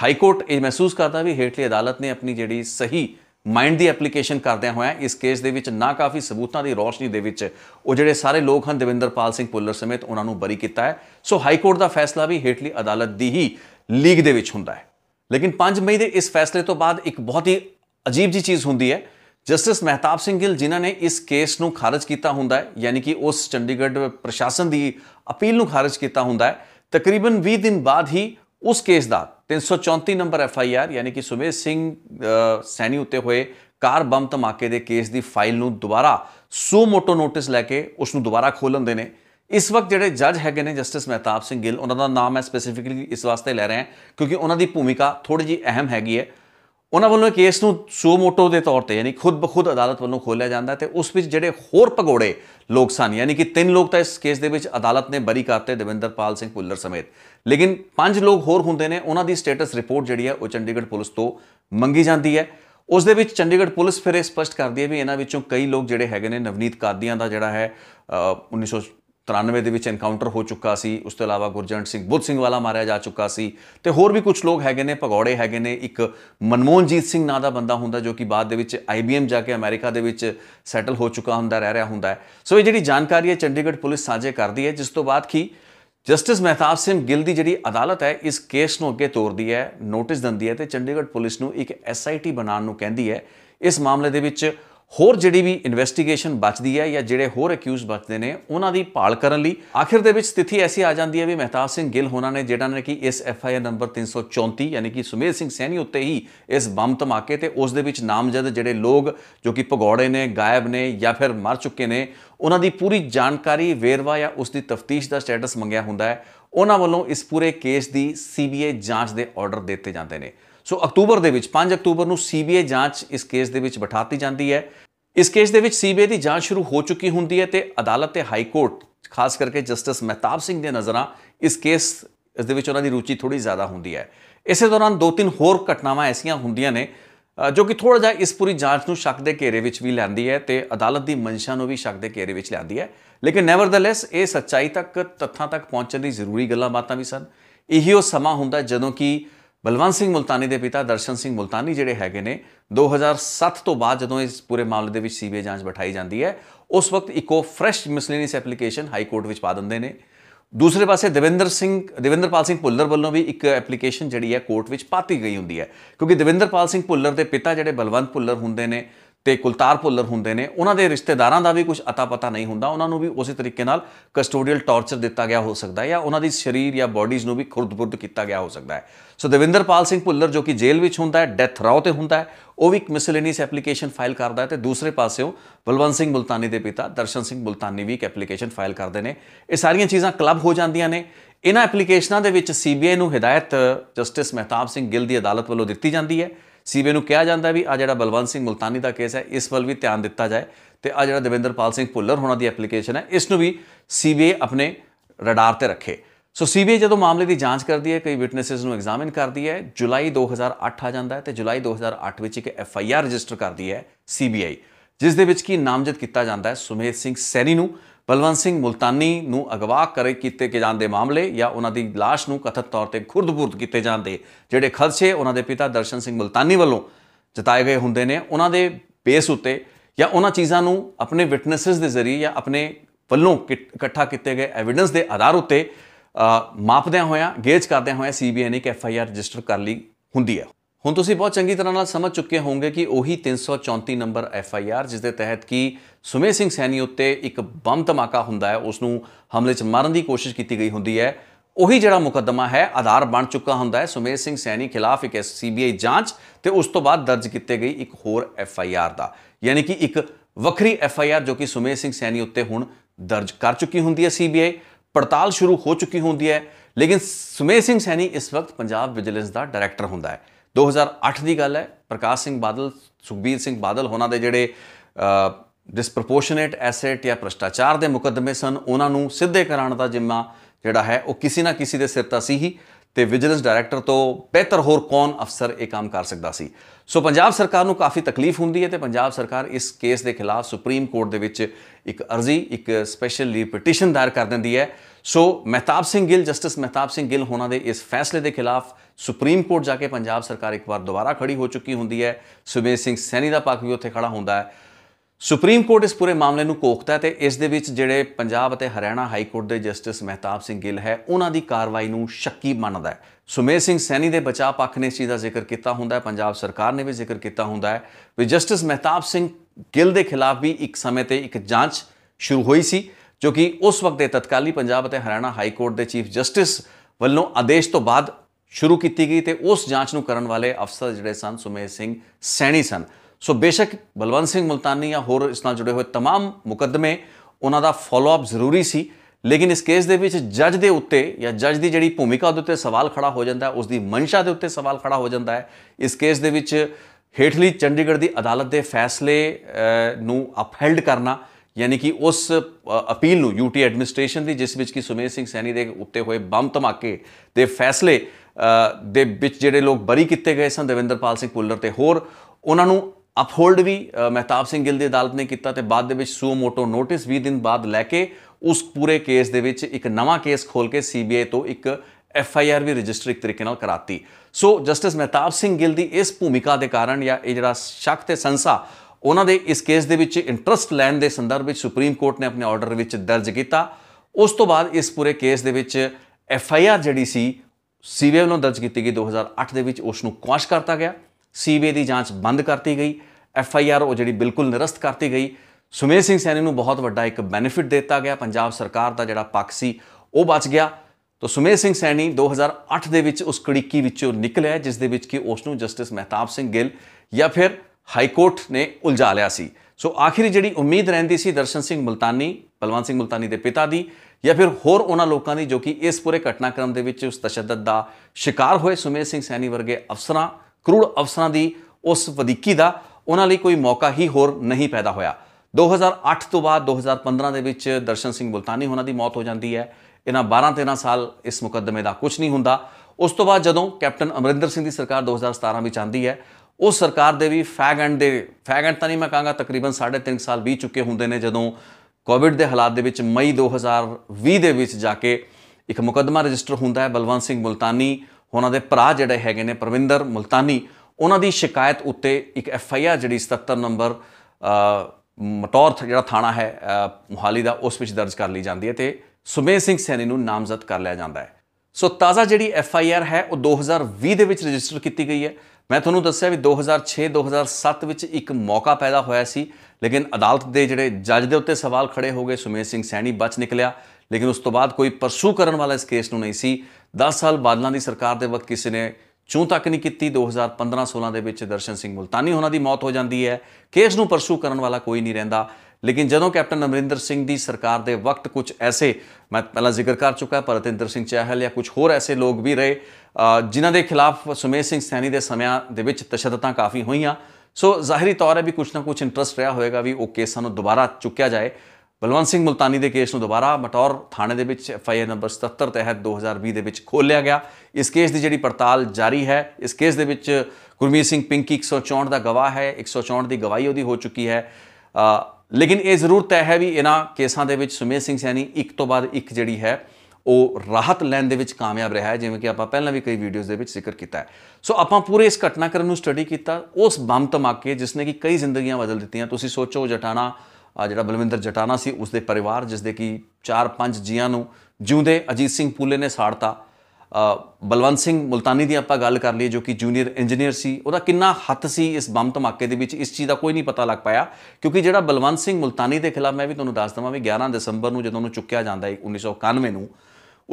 S1: ਹਾਈ ਕੋਰਟ ਇਹ ਮਹਿਸੂਸ ਕਰਦਾ ਵੀ ਹੇਠਲੀ ਅਦਾਲਤ ਨੇ ਆਪਣੀ ਜਿਹੜੀ ਸਹੀ ਮਾਈਂਡ ਦੀ ਐਪਲੀਕੇਸ਼ਨ ਕਰਦਿਆਂ ਹੋਇਆ ਇਸ ਕੇਸ ਦੇ ਵਿੱਚ ਨਾ ਕਾਫੀ ਸਬੂਤਾਂ ਦੀ ਰੋਸ਼ਨੀ ਦੇ ਵਿੱਚ ਉਹ ਜਿਹੜੇ ਸਾਰੇ ਲੋਕ ਹਨ ਦਵਿੰਦਰਪਾਲ ਸਿੰਘ ਪੁੱਲਰ ਸਮੇਤ ਉਹਨਾਂ ਨੂੰ ਬਰੀ ਕੀਤਾ ਹੈ ਸੋ ਹਾਈ ਕੋਰਟ ਦਾ ਫੈਸਲਾ ਵੀ ਹੇਠਲੀ ਅਦਾਲਤ ਦੀ ਹੀ ਲੀਗ ਦੇ ਵਿੱਚ ਹੁੰਦਾ ਹੈ ਲੇਕਿਨ 5 ਮਈ ਦੇ ਇਸ ਫੈਸਲੇ ਤੋਂ ਬਾਅਦ ਇੱਕ ਬਹੁਤ ਹੀ ਅਜੀਬ ਜੀ ਚੀਜ਼ ਹੁੰਦੀ ਹੈ ਜਸਟਿਸ ਮਹਿਤਾਬ ਸਿੰਘ ਗਿੱਲ ਜਿਨ੍ਹਾਂ ਨੇ ਇਸ ਕੇਸ ਨੂੰ ਖਾਰਜ ਕੀਤਾ ਹੁੰਦਾ ਹੈ ਯਾਨੀ ਕਿ ਉਸ ਚੰਡੀਗੜ੍ਹ ਪ੍ਰਸ਼ਾਸਨ ਦੀ ਅਪੀਲ ਨੂੰ ਖਾਰਜ ਕੀਤਾ ਹੁੰਦਾ ਹੈ ਤਕਰੀਬਨ 20 ਦਿਨ ਬਾਅਦ ਹੀ ਉਸ ਕੇਸ ਦਾ 334 ਨੰਬਰ ਐਫ ਆਈ ਆਰ ਯਾਨੀ ਕਿ ਸੁਮੇਸ਼ ਸਿੰਘ ਸੈਣੀ ਉੱਤੇ ਹੋਏ ਕਾਰ ਬੰਬ ਧਮਾਕੇ ਦੇ ਕੇਸ ਦੀ ਫਾਈਲ ਨੂੰ ਦੁਬਾਰਾ ਸੋ ਮੋਟੋ ਨੋਟਿਸ ਲੈ ਕੇ ਉਸ ਨੂੰ ਦੁਬਾਰਾ ਖੋਲਣ ਦੇ ਨੇ ਇਸ ਵਕਤ ਜਿਹੜੇ ਜੱਜ ਹੈਗੇ ਨੇ ਜਸਟਿਸ ਮਹਿਤਾਬ ਸਿੰਘ ਗਿੱਲ ਉਹਨਾਂ ਦਾ ਨਾਮ ਹੈ ਸਪੈਸੀਫਿਕਲੀ ਇਸ ਵਾਸਤੇ ਲੈ ਰਹੇ ਹਾਂ ਕਿਉਂਕਿ ਉਹਨਾਂ ਦੀ ਭੂਮਿਕਾ ਥੋੜੀ ਜੀ ਅਹਿਮ ਹੈਗੀ ਹੈ ਉਹਨਾਂ ਵੱਲੋਂ ਕੇਸ ਨੂੰ ਸੋ ਮੋਟੋ ਦੇ ਤੌਰ ਤੇ ਯਾਨੀ ਖੁਦ ਬਖੁਦ ਅਦਾਲਤ ਵੱਲੋਂ ਖੋਲਿਆ ਜਾਂਦਾ ਤੇ ਉਸ ਵਿੱਚ ਜਿਹੜੇ ਹੋਰ ਪਗੋੜੇ ਲੋਕ ਸਨ ਯਾਨੀ ਕਿ ਤਿੰਨ ਲੋਕ ਤਾਂ ਇਸ ਕੇਸ ਦੇ ਵਿੱਚ ਅਦਾਲਤ ਨੇ ਬਰੀ ਕਰਤੇ ਦਵਿੰਦਰਪਾਲ ਸਿੰਘ ਪੁੱਲਰ ਸਮੇਤ ਲੇਕਿਨ ਪੰਜ ਲੋਕ ਹੋਰ ਹੁੰਦੇ ਨੇ ਉਹਨਾਂ ਦੀ ਸਟੇਟਸ ਰਿਪੋਰਟ ਜਿਹੜੀ ਹੈ ਉਹ ਚੰਡੀਗੜ੍ਹ ਪੁਲਿਸ ਤੋਂ ਮੰਗੀ ਜਾਂਦੀ ਹੈ ਉਸ ਦੇ ਵਿੱਚ ਚੰਡੀਗੜ੍ਹ ਪੁਲਿਸ ਫਿਰ ਇਹ ਸਪਸ਼ਟ ਕਰਦੀ ਹੈ ਵੀ ਇਹਨਾਂ ਵਿੱਚੋਂ ਕਈ ਲੋਕ ਜਿਹੜੇ ਹੈਗੇ ਨੇ ਨਵਨੀਤ ਕਾਦੀਆਂ ਦਾ ਜਿਹੜਾ ਹੈ 93 ਦੇ ਵਿੱਚ ਐਨਕਾਊਂਟਰ ਹੋ ਚੁੱਕਾ ਸੀ ਉਸ ਤੋਂ ਇਲਾਵਾ ਗੁਰਜੰਟ ਸਿੰਘ ਬੁੱਧ ਸਿੰਘ ਵਾਲਾ ਮਾਰਿਆ ਜਾ ਚੁੱਕਾ ਸੀ ਤੇ ਹੋਰ ਵੀ ਕੁਝ ਲੋਕ ਹੈਗੇ ਨੇ ਭਗੌੜੇ ਹੈਗੇ ਨੇ ਇੱਕ ਮਨਮੋਹਨਜੀਤ ਸਿੰਘ ਨਾਂ ਦਾ ਬੰਦਾ ਹੁੰਦਾ ਜੋ ਕਿ ਬਾਅਦ ਦੇ ਵਿੱਚ ਆਈਬੀਐਮ ਜਾ ਕੇ ਅਮਰੀਕਾ ਦੇ ਵਿੱਚ ਸੈਟਲ ਹੋ ਚੁੱਕਾ ਹੁੰਦਾ ਰਹਿ ਰਿਹਾ ਹੁੰਦਾ ਸੋ ਇਹ ਜਿਹੜੀ ਜਾਣਕਾਰੀ ਹੈ ਚੰਡੀਗੜ੍ਹ ਪੁਲਿਸ ਸਾਂਝੇ ਕਰਦੀ ਹੈ ਜਿਸ ਤੋਂ ਬਾਅਦ ਕੀ ਜਸਟਿਸ ਮਹਿਤਾਬ ਸਿੰਘ ਗਿੱਲ ਦੀ ਜਿਹੜੀ ਅਦਾਲਤ ਹੈ ਇਸ ਕੇਸ ਨੂੰ ਅੱਗੇ ਤੋਰਦੀ ਹੈ ਨੋਟਿਸ ਦਿੰਦੀ ਹੈ ਤੇ ਚੰਡੀਗੜ੍ਹ ਪੁਲਿਸ ਨੂੰ ਇੱਕ ਐਸਆਈਟੀ ਬਣਾਉਣ ਨੂੰ ਕਹਿੰਦੀ ਹੈ ਇਸ ਮਾਮਲੇ ਦੇ ਵਿੱਚ ਹੋਰ ਜਿਹੜੀ ਵੀ ਇਨਵੈਸਟੀਗੇਸ਼ਨ ਬਚਦੀ ਹੈ ਜਾਂ ਜਿਹੜੇ ਹੋਰ ਅਕਿਊਜ਼ ਬਚਦੇ ਨੇ ਉਹਨਾਂ ਦੀ ਭਾਲ ਕਰਨ ਲਈ ਆਖਿਰ ਦੇ ਵਿੱਚ ਸਥਿਤੀ ਐਸੀ ਆ ਜਾਂਦੀ ਹੈ ਵੀ ਮਹਿਤਾਬ ਸਿੰਘ ਗਿੱਲ ਹੋਣਾ ਨੇ ਜਿਹੜਾ ਨੇ ਕਿ ਇਸ ਐਫ ਆਈ ਆਰ ਨੰਬਰ 334 ਯਾਨੀ ਕਿ ਸੁਮੇਰ ਸਿੰਘ ਸੈਣੀ ਉੱਤੇ ਹੀ ਇਸ ਬੰਬ ਧਮਾਕੇ ਤੇ ਉਸ ਦੇ ਵਿੱਚ ਨਾਮਜ਼ਦ ਜਿਹੜੇ ਲੋਕ ਜੋ ਕਿ ਭਗੌੜੇ ਨੇ ਗਾਇਬ ਨੇ ਜਾਂ ਫਿਰ ਮਰ ਚੁੱਕੇ ਨੇ ਉਹਨਾਂ ਦੀ ਪੂਰੀ ਜਾਣਕਾਰੀ ਵੇਰਵਾ ਜਾਂ ਉਸ ਦੀ ਤਫਤੀਸ਼ ਦਾ ਸਟੇਟਸ ਮੰਗਿਆ ਹੁੰਦਾ ਹੈ ਉਹਨਾਂ ਵੱਲੋਂ ਇਸ ਪੂਰੇ ਕੇਸ ਦੀ ਸੀਬੀਆਈ ਜਾਂਚ ਦੇ ਆਰਡਰ ਦਿੱਤੇ ਜਾਂਦੇ ਨੇ ਸੋ ਅਕਤੂਬਰ ਦੇ ਵਿੱਚ 5 ਅਕਤੂਬਰ ਨੂੰ ਸੀਬੀਆਈ ਜਾਂਚ ਇਸ ਕੇਸ ਦੇ ਵਿੱਚ ਬਿਠਾਤੀ ਜਾਂਦੀ ਹੈ ਇਸ ਕੇਸ ਦੇ ਵਿੱਚ ਸੀਬੀਆਈ ਦੀ ਜਾਂਚ ਸ਼ੁਰੂ ਹੋ ਚੁੱਕੀ ਹੁੰਦੀ ਹੈ ਤੇ ਅਦਾਲਤ ਤੇ ਹਾਈ ਕੋਰਟ ਖਾਸ ਕਰਕੇ ਜਸਟਿਸ ਮਹਿਤਾਬ ਸਿੰਘ ਦੇ ਨਜ਼ਰਾਂ ਇਸ ਕੇਸ ਇਸ ਦੇ ਵਿੱਚ ਉਹਨਾਂ ਦੀ ਰੁਚੀ ਥੋੜੀ ਜ਼ਿਆਦਾ ਹੁੰਦੀ ਹੈ ਇਸੇ ਦੌਰਾਨ ਦੋ ਤਿੰਨ ਹੋਰ ਘਟਨਾਵਾਂ ਐਸੀਆਂ ਹੁੰਦੀਆਂ ਨੇ ਜੋ ਕਿ ਥੋੜਾ ਜਿਹਾ ਇਸ ਪੂਰੀ ਜਾਂਚ ਨੂੰ ਸ਼ੱਕ ਦੇ ਘੇਰੇ ਵਿੱਚ ਵੀ ਲੈਂਦੀ ਹੈ ਤੇ ਅਦਾਲਤ ਦੀ ਮਨਸ਼ਾ ਨੂੰ ਵੀ ਸ਼ੱਕ ਦੇ ਘੇਰੇ ਵਿੱਚ ਲੈਂਦੀ ਹੈ ਲੇਕਿਨ ਨੈਵਰਦਲੈਸ ਇਹ ਸੱਚਾਈ ਤੱਕ ਤੱਥਾਂ ਤੱਕ ਪਹੁੰਚਣ ਦੀ ਜ਼ਰੂਰੀ ਗੱਲਾਂ ਬਾਤਾਂ ਵੀ ਸਨ ਇਹੀ ਉਹ ਸਮਾਂ ਹੁੰਦਾ ਜਦੋਂ ਕਿ ਬਲਵੰਤ ਸਿੰਘ ਮੁਲਤਾਨੀ ਦੇ ਪਿਤਾ ਦਰਸ਼ਨ ਸਿੰਘ ਮੁਲਤਾਨੀ ਜਿਹੜੇ ਹੈਗੇ ਨੇ 2007 ਤੋਂ ਬਾਅਦ ਜਦੋਂ ਇਸ ਪੂਰੇ ਮਾਮਲੇ ਦੇ ਵਿੱਚ ਸੀਬੀਆਈ ਜਾਂਚ ਬਿਠਾਈ ਜਾਂਦੀ ਹੈ ਉਸ ਵਕਤ ਇਕੋ fresh miscellaneous application high court ਵਿੱਚ ਪਾ ਦਿੰਦੇ ਨੇ ਦੂਸਰੇ ਪਾਸੇ ਦਵਿੰਦਰ ਸਿੰਘ ਦਵਿੰਦਰਪਾਲ ਸਿੰਘ ਭੁੱਲਰ ਵੱਲੋਂ ਵੀ ਇੱਕ ਐਪਲੀਕੇਸ਼ਨ ਜਿਹੜੀ ਹੈ ਕੋਰਟ ਵਿੱਚ ਪਾਤੀ ਗਈ ਹੁੰਦੀ ਹੈ ਕਿਉਂਕਿ ਦਵਿੰਦਰਪਾਲ ਸਿੰਘ ਭੁੱਲਰ ਦੇ ਪਿਤਾ ਜਿਹੜੇ ਬਲਵੰਤ ਭੁੱਲਰ ਹੁੰਦੇ ਨੇ ਤੇ ਕੁਲਤਾਰ ਭੁੱਲਰ ਹੁੰਦੇ ਨੇ ਉਹਨਾਂ ਦੇ ਰਿਸ਼ਤੇਦਾਰਾਂ ਦਾ ਵੀ ਕੁਝ ਅਤਾ ਪਤਾ ਨਹੀਂ ਹੁੰਦਾ ਉਹਨਾਂ ਨੂੰ ਵੀ ਉਸੇ ਤਰੀਕੇ ਨਾਲ ਕਸਟੋਡੀਅਲ ਟੌਰਚਰ ਦਿੱਤਾ ਗਿਆ ਹੋ ਸਕਦਾ ਹੈ ਜਾਂ ਉਹਨਾਂ ਦੀ ਸਰੀਰ ਜਾਂ ਬਾਡੀਜ਼ ਨੂੰ ਵੀ ਖੁਰਦਬੁਰਦ ਕੀਤਾ ਗਿਆ ਹੋ ਸਕਦਾ ਹੈ ਸੋ ਦਵਿੰਦਰਪਾਲ ਸਿੰਘ ਭੁੱਲਰ ਜੋ ਕਿ ਜੇਲ੍ਹ ਵਿੱਚ ਹੁੰਦਾ ਹੈ ਡੈਥ ਰਾਉ ਤੇ ਹੁੰਦਾ ਹੈ ਉਹ ਵੀ ਇੱਕ ਮਿਸਲੇਨੀਅਸ ਐਪਲੀਕੇਸ਼ਨ ਫਾਈਲ ਕਰਦਾ ਹੈ ਤੇ ਦੂਸਰੇ ਪਾਸਿਓਂ ਬਲਵੰਤ ਸਿੰਘ ਮੁਲਤਾਨੀ ਦੇ ਪਿਤਾ ਦਰਸ਼ਨ ਸਿੰਘ ਮੁਲਤਾਨੀ ਵੀ ਇੱਕ ਐਪਲੀਕੇਸ਼ਨ ਫਾਈਲ ਕਰਦੇ ਨੇ ਇਹ ਸਾਰੀਆਂ ਚੀਜ਼ਾਂ ਕਲੱਬ ਹੋ ਜਾਂਦੀਆਂ ਨੇ ਇਹਨਾਂ ਐਪਲੀਕੇਸ਼ਨਾਂ ਦੇ ਵਿੱਚ ਸੀਬੀਆਈ ਨੂੰ ਹਦਾਇਤ ਜਸਟਿਸ ਮਹਿਤਾਬ ਸਿੰਘ ਗਿੱਲ ਦੀ ਅਦਾਲਤ ਵੱਲੋਂ ਦਿੱਤੀ ਜਾਂਦੀ ਹੈ ਸੀਬੀਆਈ ਨੂੰ ਕਿਹਾ ਜਾਂਦਾ ਵੀ ਆ ਜਿਹੜਾ ਬਲਵੰਤ ਸਿੰਘ ਮਲਤਾਨੀ ਦਾ ਕੇਸ ਹੈ ਇਸ ਵੱਲ ਵੀ ਧਿਆਨ ਦਿੱਤਾ ਜਾਏ ਤੇ ਆ ਜਿਹੜਾ ਦਵਿੰਦਰਪਾਲ ਸਿੰਘ ਭੁੱਲਰ ਹੋਣਾ ਦੀ ਐਪਲੀਕੇਸ਼ਨ ਹੈ ਇਸ ਨੂੰ ਵੀ ਸੀਬੀਆਈ ਆਪਣੇ ਰਡਾਰ ਤੇ ਰੱਖੇ ਸੋ ਸੀਬੀਆਈ ਜਦੋਂ ਮਾਮਲੇ ਦੀ ਜਾਂਚ ਕਰਦੀ ਹੈ ਕਈ ਵਿਟਨੈਸਸ ਨੂੰ ਐਗਜ਼ਾਮਿਨ ਕਰਦੀ ਹੈ ਜੁਲਾਈ 2008 ਆ ਜਾਂਦਾ ਹੈ ਤੇ ਜੁਲਾਈ 2008 ਵਿੱਚ ਇੱਕ ਐਫਆਈਆਰ ਰਜਿਸਟਰ ਕਰਦੀ ਹੈ ਸੀਬੀਆਈ ਜਿਸ ਦੇ ਵਿੱਚ ਕੀ ਨਾਮਜ਼ਦ ਕੀਤਾ ਜਾਂਦਾ ਹੈ ਸੁਮੇਧ ਸਿੰਘ ਸੈਣੀ ਨੂੰ ਬਲਵੰਤ ਸਿੰਘ ਮੁਲਤਾਨੀ ਨੂੰ ਅਗਵਾ ਕਰੇ ਕੀਤੇ ਕੇ ਜਾਂਦੇ ਮਾਮਲੇ ਜਾਂ ਉਹਨਾਂ ਦੀ লাশ ਨੂੰ ਕਥਤ ਤੌਰ ਤੇ ਖੁਰਦਪੁਰਦ ਕੀਤੇ ਜਾਂਦੇ ਜਿਹੜੇ ਖਦਸ਼ੇ ਉਹਨਾਂ ਦੇ ਪਿਤਾ ਦਰਸ਼ਨ ਸਿੰਘ ਮੁਲਤਾਨੀ ਵੱਲੋਂ ਜਤਾਏ ਗਏ ਹੁੰਦੇ ਨੇ ਉਹਨਾਂ ਦੇ ਬੇਸ ਉੱਤੇ ਜਾਂ ਉਹਨਾਂ ਚੀਜ਼ਾਂ ਨੂੰ ਆਪਣੇ ਵਿਟਨੈਸਸ ਦੇ ਜ਼ਰੀਏ ਜਾਂ ਆਪਣੇ ਵੱਲੋਂ ਇਕੱਠਾ ਕੀਤੇ ਗਏ ਐਵੀਡੈਂਸ ਦੇ ਆਧਾਰ ਉੱਤੇ ਮਾਪਦਿਆਂ ਹੋਇਆ ਗੇਜ ਕਰਦਿਆਂ ਹੋਇਆ ਸੀਬੀਆਈ ਨੇ ਇੱਕ ਐਫਆਈਆਰ ਰਜਿਸਟਰ ਕਰ ਲਈ ਹੁੰਦੀ ਹੈ ਹੁਣ ਤੁਸੀਂ ਬਹੁਤ ਚੰਗੀ ਤਰ੍ਹਾਂ ਨਾਲ ਸਮਝ ਚੁੱਕੇ ਹੋਵੋਗੇ ਕਿ ਉਹੀ 334 ਨੰਬਰ ਐਫ ਆਈ ਆਰ ਜਿਸ ਦੇ ਤਹਿਤ ਕਿ ਸੁਮੇ ਸਿੰਘ ਸੈਣੀ ਉੱਤੇ ਇੱਕ ਬੰਮ ਧਮਾਕਾ ਹੁੰਦਾ ਹੈ ਉਸ ਨੂੰ ਹਮਲੇ 'ਚ ਮਾਰਨ ਦੀ ਕੋਸ਼ਿਸ਼ ਕੀਤੀ ਗਈ ਹੁੰਦੀ ਹੈ ਉਹੀ ਜਿਹੜਾ ਮੁਕੱਦਮਾ ਹੈ ਆਧਾਰ ਬਣ ਚੁੱਕਾ ਹੁੰਦਾ ਹੈ ਸੁਮੇਸ਼ ਸਿੰਘ ਸੈਣੀ ਖਿਲਾਫ ਇੱਕ ਸੀਬੀਆਈ ਜਾਂਚ ਤੇ ਉਸ ਤੋਂ ਬਾਅਦ ਦਰਜ ਕੀਤੀ ਗਈ ਇੱਕ ਹੋਰ ਐਫ ਆਈ ਆਰ ਦਾ ਯਾਨੀ ਕਿ ਇੱਕ ਵੱਖਰੀ ਐਫ ਆਈ ਆਰ ਜੋ ਕਿ ਸੁਮੇਸ਼ ਸਿੰਘ ਸੈਣੀ ਉੱਤੇ ਹੁਣ ਦਰਜ ਕਰ ਚੁੱਕੀ ਹੁੰਦੀ ਹੈ ਸੀਬੀਆਈ ਪੜਤਾਲ ਸ਼ੁਰੂ ਹੋ ਚੁੱਕੀ ਹੁੰਦੀ ਹੈ ਲੇਕਿਨ ਸੁਮੇਸ਼ ਸਿੰਘ ਸੈਣੀ ਇਸ ਵਕਤ ਪੰਜਾਬ ਵਿਜੀਲੈਂਸ ਦਾ ਡਾਇਰੈਕਟਰ ਹੁੰਦਾ ਹੈ 2008 ਦੀ ਗੱਲ ਹੈ ਪ੍ਰਕਾਸ਼ ਸਿੰਘ ਬਾਦਲ ਸੁਖਬੀਰ ਸਿੰਘ ਬਾਦਲ ਹੋਣਾ ਦੇ ਜਿਹੜੇ ਡਿਸਪ੍ਰੋਪੋਰਸ਼ਨੇਟ ਐਸੈਟ ਜਾਂ ਭ੍ਰਸ਼ਟਾਚਾਰ ਦੇ ਮੁਕੱਦਮੇ ਸਨ ਉਹਨਾਂ ਨੂੰ ਸਿੱਧੇ ਕਰਾਉਣ ਦਾ ਜ਼ਿੰਮਾ ਜਿਹੜਾ ਹੈ ਉਹ ਕਿਸੇ ਨਾ ਕਿਸੇ ਦੇ ਸਿਰ ਤਾਂ ਸੀ ਹੀ ਤੇ ਵਿਜੀਲੈਂਸ ਡਾਇਰੈਕਟਰ ਤੋਂ ਬਿਹਤਰ ਹੋਰ ਕੌਣ ਅਫਸਰ ਇਹ ਕੰਮ ਕਰ ਸਕਦਾ ਸੀ ਸੋ ਪੰਜਾਬ ਸਰਕਾਰ ਨੂੰ ਕਾਫੀ ਤਕਲੀਫ ਹੁੰਦੀ ਹੈ ਤੇ ਪੰਜਾਬ ਸਰਕਾਰ ਇਸ ਕੇਸ ਦੇ ਖਿਲਾਫ ਸੁਪਰੀਮ ਕੋਰਟ ਦੇ ਵਿੱਚ ਇੱਕ ਅਰਜ਼ੀ ਇੱਕ ਸਪੈਸ਼ਲ ਲੀਵ ਪਟੀਸ਼ਨ ਦਾਇਰ ਕਰ ਦਿੰਦੀ ਹੈ ਸੋ ਮਹਿਤਾਬ ਸਿੰਘ ਗਿੱਲ ਜਸਟਿਸ ਮਹਿਤਾਬ ਸਿੰਘ ਗਿੱਲ ਹੋਣਾ ਦੇ ਇਸ ਫੈਸਲੇ ਦੇ ਖਿਲਾਫ ਸੁਪਰੀਮ ਕੋਰਟ ਜਾ ਕੇ ਪੰਜਾਬ ਸਰਕਾਰ ਇੱਕ ਵਾਰ ਦੁਬਾਰਾ ਖੜੀ ਹੋ ਚੁੱਕੀ ਹੁੰਦੀ ਹੈ ਸੁਮੇਸ਼ ਸਿੰਘ ਸੈਣੀ ਦਾ ਪੱਖ ਵੀ ਉੱਥੇ ਖੜਾ ਹੁੰਦਾ ਹੈ ਸੁਪਰੀਮ ਕੋਰਟ ਇਸ ਪੂਰੇ ਮਾਮਲੇ ਨੂੰ ਕੋਖਤਾ ਤੇ ਇਸ ਦੇ ਵਿੱਚ ਜਿਹੜੇ ਪੰਜਾਬ ਅਤੇ ਹਰਿਆਣਾ ਹਾਈ ਕੋਰਟ ਦੇ ਜਸਟਿਸ ਮਹਿਤਾਬ ਸਿੰਘ ਗਿੱਲ ਹੈ ਉਹਨਾਂ ਦੀ ਕਾਰਵਾਈ ਨੂੰ ਸ਼ੱਕੀ ਮੰਨਦਾ ਹੈ ਸੁਮੇ ਸਿੰਘ ਸੈਣੀ ਦੇ ਬਚਾਅ ਪੱਖ ਨੇ ਇਸ ਚੀਜ਼ ਦਾ ਜ਼ਿਕਰ ਕੀਤਾ ਹੁੰਦਾ ਹੈ ਪੰਜਾਬ ਸਰਕਾਰ ਨੇ ਵੀ ਜ਼ਿਕਰ ਕੀਤਾ ਹੁੰਦਾ ਹੈ ਵੀ ਜਸਟਿਸ ਮਹਿਤਾਬ ਸਿੰਘ ਗਿੱਲ ਦੇ ਖਿਲਾਫ ਵੀ ਇੱਕ ਸਮੇਂ ਤੇ ਇੱਕ ਜਾਂਚ ਸ਼ੁਰੂ ਹੋਈ ਸੀ ਜੋ ਕਿ ਉਸ ਵਕਤ ਦੇ ਤਤਕਾਲੀ ਪੰਜਾਬ ਅਤੇ ਹਰਿਆਣਾ ਹਾਈ ਕੋਰਟ ਦੇ ਚੀਫ ਜਸਟਿਸ ਵੱਲੋਂ ਆਦੇਸ਼ ਤੋਂ ਬਾਅਦ ਸ਼ੁਰੂ ਕੀਤੀ ਗਈ ਤੇ ਉਸ ਜਾਂਚ ਨੂੰ ਕਰਨ ਵਾਲੇ ਅਫਸਰ ਜਿਹੜੇ ਸਨ ਸੁਮੇ ਸਿੰਘ ਸੈਣੀ ਸਨ ਸੋ ਬੇਸ਼ੱਕ ਬਲਵੰਤ ਸਿੰਘ ਮਲਤਾਨੀ ਜਾਂ ਹੋਰ ਇਸ ਨਾਲ ਜੁੜੇ ਹੋਏ तमाम ਮੁਕੱਦਮੇ ਉਹਨਾਂ ਦਾ ਫਾਲੋ ਅਪ ਜ਼ਰੂਰੀ ਸੀ ਲੇਕਿਨ ਇਸ ਕੇਸ ਦੇ ਵਿੱਚ ਜੱਜ ਦੇ ਉੱਤੇ ਜਾਂ ਜੱਜ ਦੀ ਜਿਹੜੀ ਭੂਮਿਕਾ ਦੇ ਉੱਤੇ ਸਵਾਲ ਖੜਾ ਹੋ ਜਾਂਦਾ ਹੈ ਉਸ ਦੀ ਮਨਸ਼ਾ ਦੇ ਉੱਤੇ ਸਵਾਲ ਖੜਾ ਹੋ ਜਾਂਦਾ ਹੈ ਇਸ ਕੇਸ ਦੇ ਵਿੱਚ ਹੇਠਲੀ ਚੰਡੀਗੜ੍ਹ ਦੀ ਅਦਾਲਤ ਦੇ ਫੈਸਲੇ ਨੂੰ ਅਪਹੈਲਡ ਕਰਨਾ ਯਾਨੀ ਕਿ ਉਸ ਅਪੀਲ ਨੂੰ ਯੂਟੀ ਐਡਮਿਨਿਸਟ੍ਰੇਸ਼ਨ ਦੀ ਜਿਸ ਵਿੱਚ ਕਿ ਸੁਮੇਰ ਸਿੰਘ ਸੈਣੀ ਦੇ ਉੱਤੇ ਹੋਏ ਬੰਬ ਧਮਾਕੇ ਦੇ ਫੈਸਲੇ ਦੇ ਵਿੱਚ ਜਿਹੜੇ ਲੋਕ ਬਰੀ ਕੀਤੇ ਗਏ ਸਨ ਦਵਿੰਦਰਪਾਲ ਸਿੰਘ ਪੁੱਲਰ ਤੇ ਹੋਰ ਉਹਨਾਂ ਨੂੰ ਅਪਹੋਲਡ ਵੀ ਮਹਿਤਾਬ ਸਿੰਘ ਗਿੱਲ ਦੀ ਅਦਾਲਤ ਨੇ ਕੀਤਾ ਤੇ ਬਾਅਦ ਦੇ ਵਿੱਚ ਸੂ ਮੋਟੋ ਨੋਟਿਸ 20 ਦਿਨ ਬਾਅਦ ਲੈ ਕੇ ਉਸ ਪੂਰੇ ਕੇਸ ਦੇ ਵਿੱਚ ਇੱਕ ਨਵਾਂ ਕੇਸ ਖੋਲ ਕੇ ਸੀਬੀਆਈ ਤੋਂ ਇੱਕ ਐਫ ਆਈ ਆਰ ਵੀ ਰਜਿਸਟਰ ਇੱਕ ਤਰੀਕੇ ਨਾਲ ਕਰਾਤੀ ਸੋ ਜਸਟਿਸ ਮਹਿਤਾਬ ਸਿੰਘ ਗਿੱਲ ਦੀ ਇਸ ਭੂਮਿਕਾ ਦੇ ਕਾਰਨ ਜਾਂ ਇਹ ਜਿਹੜਾ ਸ਼ੱਕ ਤੇ ਸੰਸਾ ਉਹਨਾਂ ਦੇ ਇਸ ਕੇਸ ਦੇ ਵਿੱਚ ਇੰਟਰਸਟ ਲੈਣ ਦੇ ਸੰਦਰਭ ਵਿੱਚ ਸੁਪਰੀਮ ਕੋਰਟ ਨੇ ਆਪਣੇ ਆਰਡਰ ਵਿੱਚ ਦਰਜ ਕੀਤਾ ਉਸ ਤੋਂ ਬਾਅਦ ਇਸ ਪੂਰੇ ਕੇਸ ਦੇ ਵਿੱਚ ਐਫ ਆਈ ਆਰ ਜਿਹੜੀ ਸੀ ਸੀਬੀਆਈ ਵੱਲੋਂ ਦਰਜ ਕੀਤੀ ਗਈ 2008 ਦੇ ਵਿੱਚ ਉਸ ਨੂੰ ਕੁਆਸ਼ ਕਰਤਾ ਗਿਆ ਸੀਬੀਆਈ ਦੀ ਜਾਂਚ ਬੰਦ ਕਰਤੀ ਗਈ ਐਫ ਆਈ ਆਰ ਉਹ ਜਿਹੜੀ ਬਿਲਕੁਲ ਨਿਰਸਤ ਕਰਤੀ ਗਈ ਸੁਮੇਸ਼ ਸਿੰਘ ਸੈਣੀ ਨੂੰ ਬਹੁਤ ਵੱਡਾ ਇੱਕ ਬੈਨੀਫਿਟ ਦਿੱਤਾ ਗਿਆ ਪੰਜਾਬ ਸਰਕਾਰ ਦਾ ਜਿਹੜਾ ਪੱਖ ਸੀ ਉਹ ਬਚ ਗਿਆ ਤਾਂ ਸੁਮੇਸ਼ ਸਿੰਘ ਸੈਣੀ 2008 ਦੇ ਵਿੱਚ ਉਸ ਕੜੀਕੀ ਵਿੱਚੋਂ ਨਿਕਲਿਆ ਜਿਸ ਦੇ ਵਿੱਚ ਕਿ ਉਸ ਨੂੰ ਜਸਟਿਸ ਮਹਿਤਾਬ ਸਿੰਘ ਗਿੱਲ ਜਾਂ ਫਿਰ ਹਾਈ ਕੋਰਟ ਨੇ ਉਲਝਾ ਲਿਆ ਸੀ ਸੋ ਆਖਰੀ ਜਿਹੜੀ ਉਮੀਦ ਰਹਿੰਦੀ ਸੀ ਦਰਸ਼ਨ ਸਿੰਘ ਮਲਤਾਨੀ ਬਲਵੰਤ ਸਿੰਘ ਮਲਤਾਨੀ ਦੇ ਪਿਤਾ ਦੀ ਜਾਂ ਫਿਰ ਹੋਰ ਉਹਨਾਂ ਲੋਕਾਂ ਦੀ ਜੋ ਕਿ ਇਸ ਪੂਰੇ ਘਟਨਾਕ੍ਰਮ ਦੇ ਵਿੱਚ ਉਸ ਤਸ਼ੱਦਦ ਦਾ ਸ਼ਿਕਾਰ ਹੋਏ ਸੁਮੇਸ਼ ਸਿੰਘ ਸੈਣੀ ਵਰਗੇ ਅਫਸਰਾਂ ਕਰੋੜ ਅਫਸਰਾਂ ਦੀ ਉਸ ਵਧੀਕੀ ਦਾ ਉਹਨਾਂ ਲਈ ਕੋਈ ਮੌਕਾ ਹੀ ਹੋਰ ਨਹੀਂ ਪੈਦਾ ਹੋਇਆ 2008 ਤੋਂ ਬਾਅਦ 2015 ਦੇ ਵਿੱਚ ਦਰਸ਼ਨ ਸਿੰਘ ਮਲਤਾਨੀ ਉਹਨਾਂ ਦੀ ਮੌਤ ਹੋ ਜਾਂਦੀ ਹੈ ਇਹਨਾਂ 12-13 ਸਾਲ ਇਸ ਮੁਕੱਦਮੇ ਦਾ ਕੁਝ ਨਹੀਂ ਹੁੰਦਾ ਉਸ ਤੋਂ ਬਾਅਦ ਜਦੋਂ ਕੈਪਟਨ ਅਮਰਿੰਦਰ ਸਿੰਘ ਦੀ ਸਰਕਾਰ 2017 ਵਿੱਚ ਆਂਦੀ ਹੈ ਉਸ ਸਰਕਾਰ ਦੇ ਵੀ ਫੈਗ ਐਂਡ ਦੇ ਫੈਗ ਐਂਡ ਤਾਂ ਨਹੀਂ ਮੈਂ ਕਹਾਂਗਾ ਤਕਰੀਬਨ 3.5 ਸਾਲ ਬੀਤ ਚੁੱਕੇ ਹੁੰਦੇ ਨੇ ਜਦੋਂ ਕੋਵਿਡ ਦੇ ਹਾਲਾਤ ਦੇ ਵਿੱਚ ਮਈ 2020 ਦੇ ਵਿੱਚ ਜਾ ਕੇ ਇੱਕ ਮੁਕੱਦਮਾ ਰਜਿਸਟਰ ਹੁੰਦਾ ਹੈ ਬਲਵੰਤ ਸਿੰਘ ਮਲਤਾਨੀ ਉਹਨਾਂ ਦੇ ਭਰਾ ਜਿਹੜੇ ਹੈਗੇ ਨੇ ਪ੍ਰਵਿੰਦਰ ਮਲਤਾਨੀ ਉਹਨਾਂ ਦੀ ਸ਼ਿਕਾਇਤ ਉੱਤੇ ਇੱਕ ਐਫ ਆਈ ਆਰ ਜਿਹੜੀ 77 ਨੰਬਰ ਮਟੌਰ ਜਿਹੜਾ ਥਾਣਾ ਹੈ ਮੁਹਾਲੀ ਦਾ ਉਸ ਵਿੱਚ ਦਰਜ ਕਰ ਲਈ ਜਾਂਦੀ ਹੈ ਤੇ ਸੁਮੇ ਸਿੰਘ ਸੈਣੀ ਨੂੰ ਨਾਮਜ਼ਦ ਕਰ ਲਿਆ ਜਾਂਦਾ ਹੈ ਸੋ ਤਾਜ਼ਾ ਜਿਹੜੀ ਐਫ ਆਈ ਆਰ ਹੈ ਉਹ 2020 ਦੇ ਵਿੱਚ ਰਜਿਸਟਰ ਕੀਤੀ ਗਈ ਹੈ ਮੈਂ ਤੁਹਾਨੂੰ ਦੱਸਿਆ ਵੀ 2006-2007 ਵਿੱਚ ਇੱਕ ਮੌਕਾ ਪੈਦਾ ਹੋਇਆ ਸੀ ਲੇਕਿਨ ਅਦਾਲਤ ਦੇ ਜਿਹੜੇ ਜੱਜ ਦੇ ਉੱਤੇ ਸਵਾਲ ਖੜੇ ਹੋ ਗਏ ਸੁਮੇਸ਼ ਸਿੰਘ ਸੈਣੀ ਬਚ ਨਿਕਲਿਆ ਲੇਕਿਨ ਉਸ ਤੋਂ ਬਾਅਦ ਕੋਈ ਪਰਸੂ ਕਰਨ ਵਾਲਾ ਇਸ ਕੇਸ ਨੂੰ ਨਹੀਂ ਸੀ 10 ਸਾਲ ਬਾਦਲਾਂ ਦੀ ਸਰਕਾਰ ਦੇ ਵਕਤ ਕਿਸੇ ਨੇ ਚੋਂ ਤੱਕ ਨਹੀਂ ਕੀਤੀ 2015-16 ਦੇ ਵਿੱਚ ਦਰਸ਼ਨ ਸਿੰਘ ਮੁਲਤਾਨੀ ਉਹਨਾਂ ਦੀ ਮੌਤ ਹੋ ਜਾਂਦੀ ਹੈ ਕੇਸ ਨੂੰ ਪਰਸੂ ਕਰਨ ਵਾਲਾ ਕੋਈ ਨਹੀਂ ਰਹਿੰਦਾ ਲੇਕਿਨ ਜਦੋਂ ਕੈਪਟਨ ਅਮਰਿੰਦਰ ਸਿੰਘ ਦੀ ਸਰਕਾਰ ਦੇ ਵਕਤ ਕੁਝ ਐਸੇ ਮੈਂ ਪਹਿਲਾਂ ਜ਼ਿਕਰ ਕਰ ਚੁੱਕਾ ਪਰਤਿੰਦਰ ਸਿੰਘ ਚਾਹਲ ਜਾਂ ਕੁਝ ਹੋਰ ਐਸੇ ਲੋਕ ਵੀ ਰਹੇ ਜਿਨ੍ਹਾਂ ਦੇ ਖਿਲਾਫ ਸੁਮੇਸ਼ ਸਿੰਘ ਸੈਣੀ ਦੇ ਸਮਿਆਂ ਦੇ ਵਿੱਚ ਤਸ਼ੱਦਦਾਂ ਕਾਫੀ ਹੋਈਆਂ ਸੋ ਜ਼ਾਹਿਰੀ ਤੌਰ 'ਤੇ ਵੀ ਕੁਝ ਨਾ ਕੁਝ ਇੰਟਰਸਟ ਰਿਹਾ ਹੋਵੇਗਾ ਵੀ ਉਹ ਕੇਸਾਂ ਨੂੰ ਦੁਬਾਰਾ ਚੁੱਕਿਆ ਜਾਏ ਬਲਵੰਤ ਸਿੰਘ ਮਲਤਾਨੀ ਦੇ ਕੇਸ ਨੂੰ ਦੁਬਾਰਾ ਮਟੌਰ ਥਾਣੇ ਦੇ ਵਿੱਚ ਐਫ ਆਈ ਆਰ ਨੰਬਰ 77 ਤਹਿਤ 2020 ਦੇ ਵਿੱਚ ਖੋਲਿਆ ਗਿਆ ਇਸ ਕੇਸ ਦੀ ਜਿਹੜੀ ਪੜਤਾਲ ਜਾਰੀ ਹੈ ਇਸ ਕੇਸ ਦੇ ਵਿੱਚ ਗੁਰਮੀਤ ਸਿੰਘ ਪਿੰਕੀ 164 ਦਾ ਗਵਾਹ ਹੈ 164 ਦੀ ਗਵਾਹੀ ਉਹਦੀ ਹੋ ਚੁੱਕੀ ਹੈ ਲੇਕਿਨ ਇਹ ਜ਼ਰੂਰ ਤੈਅ ਹੈ ਵੀ ਇਹਨਾਂ ਕੇਸਾਂ ਦੇ ਵਿੱਚ ਸੁਮੇਸ਼ ਸਿੰਘ ਸੈਣੀ ਇੱਕ ਤੋਂ ਬਾਅਦ ਇੱਕ ਜਿਹੜੀ ਹੈ ਉਹ ਰਾਹਤ ਲੈਣ ਦੇ ਵਿੱਚ ਕਾਮਯਾਬ ਰਿਹਾ ਜਿਵੇਂ ਕਿ ਆਪਾਂ ਪਹਿਲਾਂ ਵੀ ਕਈ ਵੀਡੀਓਜ਼ ਦੇ ਵਿੱਚ ਜ਼ਿਕਰ ਕੀਤਾ ਹੈ ਸੋ ਆਪਾਂ ਪੂਰੇ ਇਸ ਘਟਨਾਕ੍ਰਮ ਨੂੰ ਸਟੱਡੀ ਕੀਤਾ ਉਸ ਬੰਮ ਧਮਾਕੇ ਜਿਸ ਨੇ ਕਿ ਕਈ ਜ਼ਿੰਦਗੀਆਂ ਬਦਲ ਦਿੱਤੀਆਂ ਤੁਸੀਂ ਸੋਚੋ ਜਟਾਣਾ ਆ ਜਿਹੜਾ ਬਲਵਿੰਦਰ ਜਟਾਣਾ ਸੀ ਉਸ ਦੇ ਪਰਿਵਾਰ ਜਿਸ ਦੇ ਕੀ 4-5 ਜੀਆਂ ਨੂੰ ਜਿਉਂਦੇ ਅਜੀਤ ਸਿੰਘ ਪੂਲੇ ਨੇ ਸਾੜਤਾ ਬਲਵੰਤ ਸਿੰਘ ਮਲਤਾਨੀ ਦੀ ਆਪਾਂ ਗੱਲ ਕਰ ਲਈ ਜੋ ਕਿ ਜੂਨੀਅਰ ਇੰਜੀਨੀਅਰ ਸੀ ਉਹਦਾ ਕਿੰਨਾ ਹੱਥ ਸੀ ਇਸ ਬੰਬ ਧਮਾਕੇ ਦੇ ਵਿੱਚ ਇਸ ਚੀਜ਼ ਦਾ ਕੋਈ ਨਹੀਂ ਪਤਾ ਲੱਗ ਪਾਇਆ ਕਿਉਂਕਿ ਜਿਹੜਾ ਬਲਵੰਤ ਸਿੰਘ ਮਲਤਾਨੀ ਦੇ ਖਿਲਾਫ ਮੈਂ ਵੀ ਤੁਹਾਨੂੰ ਦੱਸ ਦਵਾਂ ਵੀ 11 ਦਸੰਬਰ ਨੂੰ ਜਦੋਂ ਉਹਨੂੰ ਚੁੱਕਿਆ ਜਾਂਦਾ ਹੈ 1991 ਨੂੰ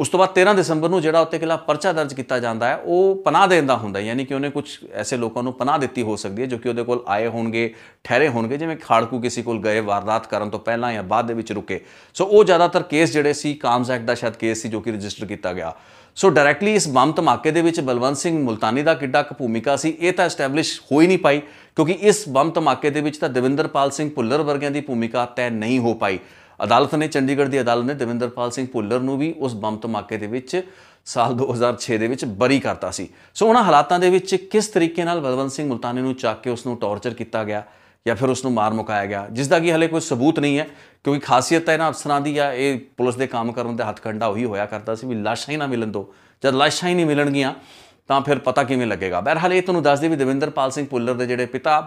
S1: ਉਸ ਤੋਂ ਬਾਅਦ 13 ਦਸੰਬਰ ਨੂੰ ਜਿਹੜਾ ਉੱਤੇ ਕਿਲਾ ਪਰਚਾ ਦਰਜ ਕੀਤਾ ਜਾਂਦਾ ਹੈ ਉਹ ਪਨਾਹ ਦੇਣ ਦਾ ਹੁੰਦਾ ਯਾਨੀ ਕਿ ਉਹਨੇ ਕੁਝ ਐਸੇ ਲੋਕਾਂ ਨੂੰ ਪਨਾਹ ਦਿੱਤੀ ਹੋ ਸਕਦੀ ਹੈ ਜੋ ਕਿ ਉਹਦੇ ਕੋਲ ਆਏ ਹੋਣਗੇ ਠਹਿਰੇ ਹੋਣਗੇ ਜਿਵੇਂ ਖਾੜਕੂ ਕਿਸੇ ਕੋਲ ਗਏ ਵਾਰਦਾਤ ਕਰਨ ਤੋਂ ਪਹਿਲਾਂ ਜਾਂ ਬਾਅਦ ਦੇ ਵਿੱਚ ਰੁਕੇ ਸੋ ਉਹ ਜ਼ਿਆਦਾਤਰ ਕੇਸ ਜਿਹੜੇ ਸੀ ਕਾਮਜ਼ ਐਕਟ ਦਾ ਸ਼ਾਇਦ ਕੇਸ ਸੀ ਜੋ ਕਿ ਰਜਿਸਟਰ ਕੀਤਾ ਗਿਆ ਸੋ ਡਾਇਰੈਕਟਲੀ ਇਸ ਬੰਮ ਧਮਾਕੇ ਦੇ ਵਿੱਚ ਬਲਵੰਤ ਸਿੰਘ ਮੁਲਤਾਨੀ ਦਾ ਕਿੱਡਾ ਕੁ ਭੂਮਿਕਾ ਸੀ ਇਹ ਤਾਂ ਐਸਟੈਬਲਿਸ਼ ਹੋ ਹੀ ਨਹੀਂ ਪਾਈ ਕਿਉਂਕਿ ਇਸ ਬੰਮ ਧਮਾਕੇ ਦੇ ਵਿੱਚ ਤਾਂ ਦਵਿੰਦਰਪਾਲ ਸਿੰਘ ਭੁੱਲਰ ਵਰਗਿਆਂ ਦੀ ਭੂਮਿਕਾ ਤੈਅ ਨਹੀਂ ਹੋ ਪਾਈ ਅਦਾਲਤ ਨੇ ਚੰਡੀਗੜ੍ਹ ਦੀ ਅਦਾਲਤ ਨੇ ਦਵਿੰਦਰਪਾਲ ਸਿੰਘ ਭੁੱਲਰ ਨੂੰ ਵੀ ਉਸ ਬੰਬ ਧਮਾਕੇ ਦੇ ਵਿੱਚ ਸਾਲ 2006 ਦੇ ਵਿੱਚ ਬਰੀ ਕਰਤਾ ਸੀ ਸੋ ਉਹਨਾਂ ਹਾਲਾਤਾਂ ਦੇ ਵਿੱਚ ਕਿਸ ਤਰੀਕੇ ਨਾਲ ਬਲਵੰਤ ਸਿੰਘ ਮਲਤਾਨੇ ਨੂੰ ਚੱਕ ਕੇ ਉਸ ਨੂੰ ਟੌਰਚਰ ਕੀਤਾ ਗਿਆ ਜਾਂ ਫਿਰ ਉਸ ਨੂੰ ਮਾਰ ਮੁਕਾਇਆ ਗਿਆ ਜਿਸ ਦਾ ਕਿ ਹਲੇ ਕੋਈ ਸਬੂਤ ਨਹੀਂ ਹੈ ਕਿਉਂਕਿ ਖਾਸੀਅਤ ਹੈ ਇਹਨਾਂ ਅਫਸਰਾਂ ਦੀ ਆ ਇਹ ਪੁਲਿਸ ਦੇ ਕੰਮ ਕਰਨ ਹੱਥ ਹੱਥਕੰਡਾ ਉਹੀ ਹੋਇਆ ਕਰਦਾ ਸੀ ਵੀ ਲਾਸ਼ਾਂ ਹੀ ਨਾ ਮਿਲਣ ਦੋ ਜਦ ਲਾਸ਼ਾਂ ਹੀ ਨਹੀਂ ਮਿਲਣਗੀਆਂ ਤਾਂ ਫਿਰ ਪਤਾ ਕਿਵੇਂ ਲੱਗੇਗਾ ਬਹਰਹਾਲ ਇਹ ਤੁਹਾਨੂੰ ਦੱਸ ਦੇ ਵੀ ਦਵਿੰਦਰਪਾਲ ਸਿੰਘ ਪੁੱਲਰ ਦੇ ਜਿਹੜੇ ਪਿਤਾ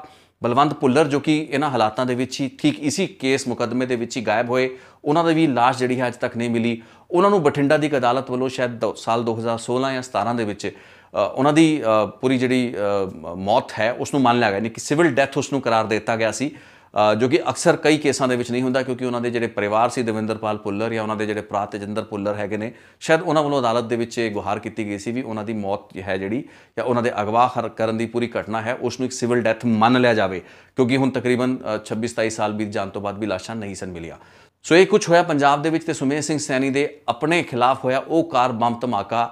S1: ਬਲਵੰਤ ਪੁੱਲਰ ਜੋ ਕਿ ਇਹਨਾਂ ਹਾਲਾਤਾਂ ਦੇ ਵਿੱਚ ਹੀ ਠੀਕ ਇਸੇ ਕੇਸ ਮੁਕਦਮੇ ਦੇ ਵਿੱਚ ਹੀ ਗਾਇਬ ਹੋਏ ਉਹਨਾਂ ਦੀ ਵੀ লাশ ਜਿਹੜੀ ਹੈ ਅੱਜ ਤੱਕ ਨਹੀਂ ਮਿਲੀ ਉਹਨਾਂ ਨੂੰ ਬਠਿੰਡਾ ਦੀ ਇੱਕ ਅਦਾਲਤ ਵੱਲੋਂ ਸ਼ਾਇਦ ਸਾਲ 2016 ਜਾਂ 17 ਦੇ ਵਿੱਚ ਉਹਨਾਂ ਦੀ ਪੂਰੀ ਜਿਹੜੀ ਮੌਤ ਹੈ ਉਸ ਨੂੰ ਮੰਨ ਲਿਆ ਗਿਆ ਨਹੀਂ ਕਿ ਸਿਵਲ ਡੈਥ ਉਸ ਨੂੰ ਕਰਾਰ ਦਿੱਤਾ ਗਿਆ ਸੀ ਜੋ ਕਿ ਅਕਸਰ ਕਈ ਕੇਸਾਂ ਦੇ ਵਿੱਚ ਨਹੀਂ ਹੁੰਦਾ ਕਿਉਂਕਿ ਉਹਨਾਂ ਦੇ ਜਿਹੜੇ ਪਰਿਵਾਰ ਸੀ ਦਵਿੰਦਰਪਾਲ ਪੁੱਲਰ ਜਾਂ ਉਹਨਾਂ ਦੇ ਜਿਹੜੇ ਭਰਾ ਤੇਜਿੰਦਰ ਪੁੱਲਰ ਹੈਗੇ ਨੇ ਸ਼ਾਇਦ ਉਹਨਾਂ ਵੱਲੋਂ ਅਦਾਲਤ ਦੇ ਵਿੱਚ ਗੁਹਾਰ ਕੀਤੀ ਗਈ ਸੀ ਵੀ ਉਹਨਾਂ ਦੀ ਮੌਤ ਹੈ ਜਿਹੜੀ ਜਾਂ ਉਹਨਾਂ ਦੇ ਅਗਵਾ ਕਰਨ ਦੀ ਪੂਰੀ ਘਟਨਾ ਹੈ ਉਸ ਨੂੰ ਇੱਕ ਸਿਵਲ ਡੈਥ ਮੰਨ ਲਿਆ ਜਾਵੇ ਕਿਉਂਕਿ ਹੁਣ ਤਕਰੀਬਨ 26 27 ਸਾਲ ਬੀਤ ਜਾਣ ਤੋਂ ਬਾਅਦ ਵੀ ਲਾਸ਼ਾਂ ਨਹੀਂ ਸਨ ਮਿਲੀਆਂ ਸੋ ਇਹ ਕੁਝ ਹੋਇਆ ਪੰਜਾਬ ਦੇ ਵਿੱਚ ਤੇ ਸੁਮੇਸ਼ ਸਿੰਘ ਸੈਣੀ ਦੇ ਆਪਣੇ ਖਿਲਾਫ ਹੋਇਆ ਉਹ ਕਾਰ ਬੰਬ ਧਮਾਕਾ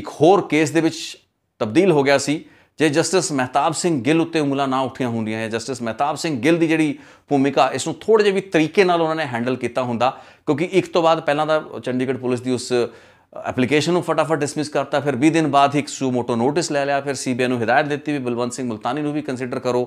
S1: ਇੱਕ ਹੋਰ ਕੇਸ ਦੇ ਵਿੱਚ ਤਬਦੀਲ ਹੋ ਗਿਆ ਸੀ ਜੇ ਜਸਟਿਸ ਮਹਿਤਾਬ ਸਿੰਘ ਗਿੱਲ ਉੱਤੇ ਉਂਗਲਾਂ ਨਾ ਉੱਠੀਆਂ ਹੁੰਦੀਆਂ ਹੈ ਜਸਟਿਸ ਮਹਿਤਾਬ ਸਿੰਘ ਗਿੱਲ ਦੀ ਜਿਹੜੀ ਭੂਮਿਕਾ ਇਸ ਨੂੰ ਥੋੜੇ ਜਿਹੇ ਵੀ ਤਰੀਕੇ ਨਾਲ ਉਹਨਾਂ ਨੇ ਹੈਂਡਲ ਕੀਤਾ ਹੁੰਦਾ ਕਿਉਂਕਿ ਇੱਕ ਤੋਂ ਬਾਅਦ ਪਹਿਲਾਂ ਤਾਂ ਚੰਡੀਗੜ੍ਹ ਪੁਲਿਸ ਦੀ ਉਸ ਐਪਲੀਕੇਸ਼ਨ ਨੂੰ ਫਟਾਫਟ ਡਿਸਮਿਸ ਕਰਤਾ ਫਿਰ 20 ਦਿਨ ਬਾਅਦ ਇੱਕ ਸੂਮੋਟੋ ਨੋਟਿਸ ਲੈ ਲਿਆ ਫਿਰ ਸੀਬੀਆਈ ਨੂੰ ਹਦਾਇਤ ਦਿੱਤੀ ਵੀ ਬਲਵੰਤ ਸਿੰਘ ਮਲਤਾਨੀ ਨੂੰ ਵੀ ਕੰਸੀਡਰ ਕਰੋ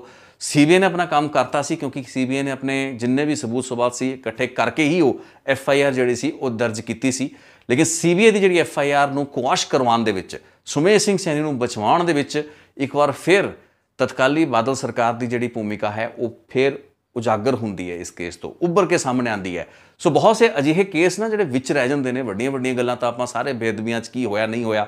S1: ਸੀਬੀਆਈ ਨੇ ਆਪਣਾ ਕੰਮ ਕਰਤਾ ਸੀ ਕਿਉਂਕਿ ਸੀਬੀਆਈ ਨੇ ਆਪਣੇ ਜਿੰਨੇ ਵੀ ਸਬੂਤ ਸਵਾਲ ਸੀ ਇਕੱਠੇ ਕਰਕੇ ਹੀ ਉਹ ਐਫਆਈਆਰ ਜਿਹੜੀ ਸੀ ਉਹ ਦਰਜ ਕੀਤੀ ਸੀ ਲੇਕਿਨ ਸੀਬੀਆਈ ਦੀ ਜਿਹੜੀ ਆਰ ਨੂੰ ਕੁਆਸ਼ ਕਰਵਾਉਣ ਦੇ ਵਿੱਚ ਸੁਮੇਹ ਸਿੰਘ ਸੈਣੀ ਨੂੰ ਬਚਵਾਉਣ ਦੇ ਵਿੱਚ ਇੱਕ ਵਾਰ ਫਿਰ ਤਤਕਾਲੀ ਬਾਦਲ ਸਰਕਾਰ ਦੀ ਜਿਹੜੀ ਭੂਮਿਕਾ ਹੈ ਉਹ ਫਿਰ ਉਜਾਗਰ ਹੁੰਦੀ ਹੈ ਇਸ ਕੇਸ ਤੋਂ ਉੱਭਰ ਕੇ ਸਾਹਮਣੇ ਆਂਦੀ ਹੈ ਸੋ ਬਹੁਤ ਸੇ ਅਜਿਹੇ ਕੇਸ ਨਾ ਜਿਹੜੇ ਵਿੱਚ ਰਹਿ ਜਾਂਦੇ ਨੇ ਵੱਡੀਆਂ ਵੱਡੀਆਂ ਗੱਲਾਂ ਤਾਂ ਆਪਾਂ ਸਾਰੇ ਬੇਦਬੀਆਂ 'ਚ ਕੀ ਹੋਇਆ ਨਹੀਂ ਹੋਇਆ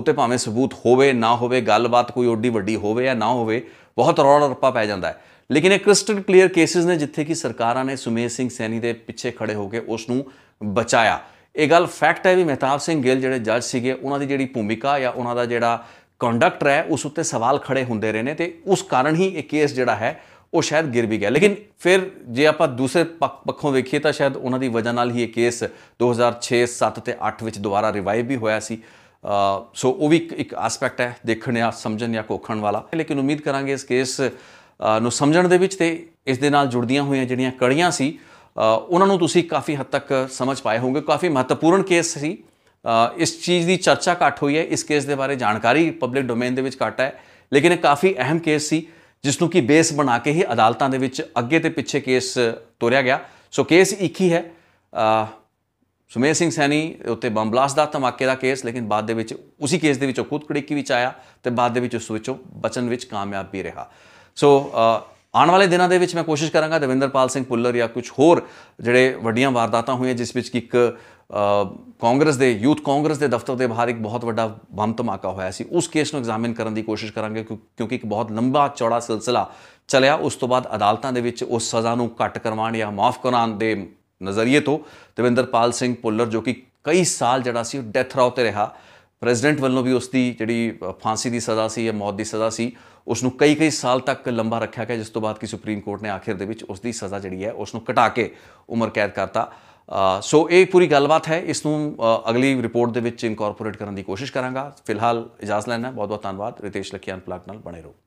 S1: ਉਤੇ ਭਾਵੇਂ ਸਬੂਤ ਹੋਵੇ ਨਾ ਹੋਵੇ ਗੱਲਬਾਤ ਕੋਈ ਓਡੀ ਵੱਡੀ ਹੋਵੇ ਜਾਂ ਨਾ ਹੋਵੇ ਬਹੁਤ ਰੌਲਾ ਰੱਪਾ ਪੈ ਜਾਂਦਾ ਹੈ ਲੇਕਿਨ ਇਹ ਕ੍ਰਿਸਟਲ ਕਲੀਅਰ ਕੇਸਿਸ ਨੇ ਜਿੱਥੇ ਕਿ ਸਰਕਾਰਾਂ ਨੇ ਸੁਮੇਸ਼ ਸਿੰਘ ਸੈਣੀ ਦੇ ਪਿੱਛੇ ਖੜੇ ਹੋ ਕੇ ਉਸ ਨੂੰ ਬਚਾਇਆ ਇਹ ਗੱਲ ਫੈਕਟ ਹੈ ਵੀ ਮਹਿਤਾਬ ਸਿੰਘ ਗਿੱਲ ਜਿਹੜੇ ਜੱਜ ਸੀਗੇ ਉਹਨਾਂ ਦੀ ਜਿਹੜੀ ਭੂਮਿਕਾ ਜਾਂ ਉਹਨਾਂ ਦਾ ਜਿਹੜਾ ਕੰਡਕਟਰ ਹੈ ਉਸ ਉੱਤੇ ਸਵਾਲ ਖੜੇ ਹੁੰਦੇ ਰਹੇ ਨੇ ਤੇ ਉਸ ਕਾਰਨ ਹੀ ਇਹ ਕੇਸ ਜਿਹੜਾ ਹੈ ਉਹ ਸ਼ਾਇਦ ਗਿਰ ਵੀ ਗਿਆ ਲੇਕਿਨ ਫਿਰ ਜੇ ਆਪਾਂ ਦੂਸਰੇ ਪੱਖੋਂ ਵੇਖੀਏ ਤਾਂ ਸ਼ਾਇਦ ਉਹਨਾਂ ਦੀ ਵਜ੍ਹਾ ਨਾਲ ਹੀ ਇਹ ਕੇਸ 2006 7 ਤੇ 8 ਵਿੱਚ ਦੁਬਾਰਾ ਰਿਵਾਈਵ ਵੀ ਹੋਇਆ ਸੀ ਸੋ ਉਹ ਵੀ ਇੱਕ ਐਸਪੈਕਟ ਹੈ ਦੇਖਣ ਜਾਂ ਸਮਝਣ ਜਾਂ ਕੋਖਣ ਵਾਲਾ ਲੇਕਿਨ ਉਮੀਦ ਕਰਾਂਗੇ ਇਸ ਕੇਸ ਨੂੰ ਸਮਝਣ ਦੇ ਵਿੱਚ ਤੇ ਇਸ ਦੇ ਨਾਲ ਜੁੜਦੀਆਂ ਹੋਈਆਂ ਜਿਹੜੀਆਂ ਕੜੀਆਂ ਸੀ ਉਹਨਾਂ ਨੂੰ ਤੁਸੀਂ ਕਾਫੀ ਹੱਦ ਤੱਕ ਸਮਝ ਪਾਏ ਹੋਵੋਗੇ ਕਾਫੀ ਮਹੱਤਵਪੂਰਨ ਕੇਸ ਸੀ ਇਸ ਚੀਜ਼ ਦੀ ਚਰਚਾ ਘੱਟ ਹੋਈ ਹੈ ਇਸ ਕੇਸ ਦੇ ਬਾਰੇ ਜਾਣਕਾਰੀ ਪਬਲਿਕ ਡੋਮੇਨ ਦੇ ਵਿੱਚ ਘੱਟ ਹੈ ਲੇਕਿਨ ਇਹ ਕਾਫੀ ਅਹਿਮ ਕੇਸ ਸੀ ਜਿਸ ਨੂੰ ਕੀ ਬੇਸ ਬਣਾ ਕੇ ਹੀ ਅਦਾਲਤਾਂ ਦੇ ਵਿੱਚ ਅੱਗੇ ਤੇ ਪਿੱਛੇ ਕੇਸ ਤੋਰਿਆ ਗਿਆ ਸੋ ਕੇਸ ਇੱਕ ਹੀ ਹੈ ਸੁਮੇਸ਼ ਸਿੰਘ ਸੈਣੀ ਉੱਤੇ ਬੰਬ ਬਲਾਸਟ ਦਾ ਧਮਾਕੇ ਦਾ ਕੇਸ ਲੇਕਿਨ ਬਾਅਦ ਦੇ ਵਿੱਚ ਉਸੇ ਕੇਸ ਦੇ ਵਿੱਚ ਉਹ ਖੁਦ ਕੜੇਕੀ ਵਿੱਚ ਆਇਆ ਤੇ ਬਾਅਦ ਦੇ ਵਿੱਚ ਉਸ ਵਿੱਚੋਂ ਬਚਨ ਵਿੱਚ ਕਾਮਯਾਬ ਵੀ ਰਿਹਾ ਸੋ ਆਉਣ ਵਾਲੇ ਦਿਨਾਂ ਦੇ ਵਿੱਚ ਮੈਂ ਕੋਸ਼ਿਸ਼ ਕਰਾਂਗਾ ਦਵਿੰਦਰਪਾਲ ਸਿੰਘ ਪੁੱਲਰ ਜਾਂ ਕੁਝ ਹੋਰ ਜਿਹੜੇ ਵੱਡੀਆਂ ਵਾਰਦਾਤਾਂ ਹੋਈਆਂ ਜਿਸ ਵਿੱਚ ਕਿ ਇੱਕ ਕਾਂਗਰਸ ਦੇ ਯੂਥ ਕਾਂਗਰਸ ਦੇ ਦਫ਼ਤਰ ਦੇ ਬਾਹਰ ਇੱਕ ਬਹੁਤ ਵੱਡਾ ਬੰਮ ਧਮਾਕਾ ਹੋਇਆ ਸੀ ਉਸ ਕੇਸ ਨੂੰ ਐਗਜ਼ਾਮਿਨ ਕਰਨ ਦੀ ਕੋਸ਼ਿਸ਼ ਕਰਾਂਗੇ ਕਿਉਂਕਿ ਇੱਕ ਬਹੁਤ ਲੰਬਾ ਚੌੜਾ ਸਿਲਸਿਲਾ ਚੱਲਿਆ ਉਸ ਤੋਂ ਬਾਅਦ ਅਦਾਲਤਾਂ ਦੇ ਵਿੱਚ ਉਸ ਸਜ਼ਾ ਨੂੰ ਘੱਟ ਕਰਵਾਉਣ ਜਾਂ ਮਾਫ ਕਰਾਉਣ ਦੇ ਨਜ਼ਰੀਏ ਤੋਂ ਦਵਿੰਦਰਪਾਲ ਸਿੰਘ ਪੁੱਲਰ ਜੋ ਕਿ ਕਈ ਸਾਲ ਜਿਹੜਾ ਸੀ ਉਹ ਡੈਥ ਰਾਉ ਤੇ ਰਿਹਾ ਪ੍ਰੈਜ਼ੀਡੈਂਟ ਵੱਲੋਂ ਵੀ ਉਸ ਦੀ ਜਿਹੜੀ ਫਾਂਸੀ ਦੀ ਸਜ਼ਾ ਸੀ ਜਾਂ ਮੌਤ ਦੀ ਸਜ਼ਾ ਸੀ ਉਸ ਨੂੰ ਕਈ ਕਈ ਸਾਲ ਤੱਕ ਲੰਬਾ ਰੱਖਿਆ ਗਿਆ ਜਿਸ ਤੋਂ ਬਾਅਦ ਕਿ ਸੁਪਰੀਮ ਕੋਰਟ ਨੇ ਆਖਿਰ ਦੇ ਵਿੱਚ ਉਸ ਦੀ ਸਜ਼ਾ ਜਿਹੜੀ ਹੈ ਉਸ ਨੂੰ ਘਟਾ ਕੇ ਉਮਰ ਕੈਦ ਕਰਤਾ ਸੋ ਇਹ ਪੂਰੀ ਗੱਲਬਾਤ ਹੈ ਇਸ ਨੂੰ ਅਗਲੀ ਰਿਪੋਰਟ ਦੇ ਵਿੱਚ ਇਨਕੋਰਪੋਰੇਟ ਕਰਨ ਦੀ ਕੋਸ਼ਿਸ਼ ਕਰਾਂਗਾ ਫਿਲਹਾਲ ਇਜਾਜ਼ਤ ਲੈਣਾ ਬਹੁਤ ਬਹੁਤ ਧੰਨਵਾਦ ਰਿਤੇਸ਼ ਲਖਿਆਨ ਪਲਾਕ ਨਾਲ ਬਣੇ ਰਹੋ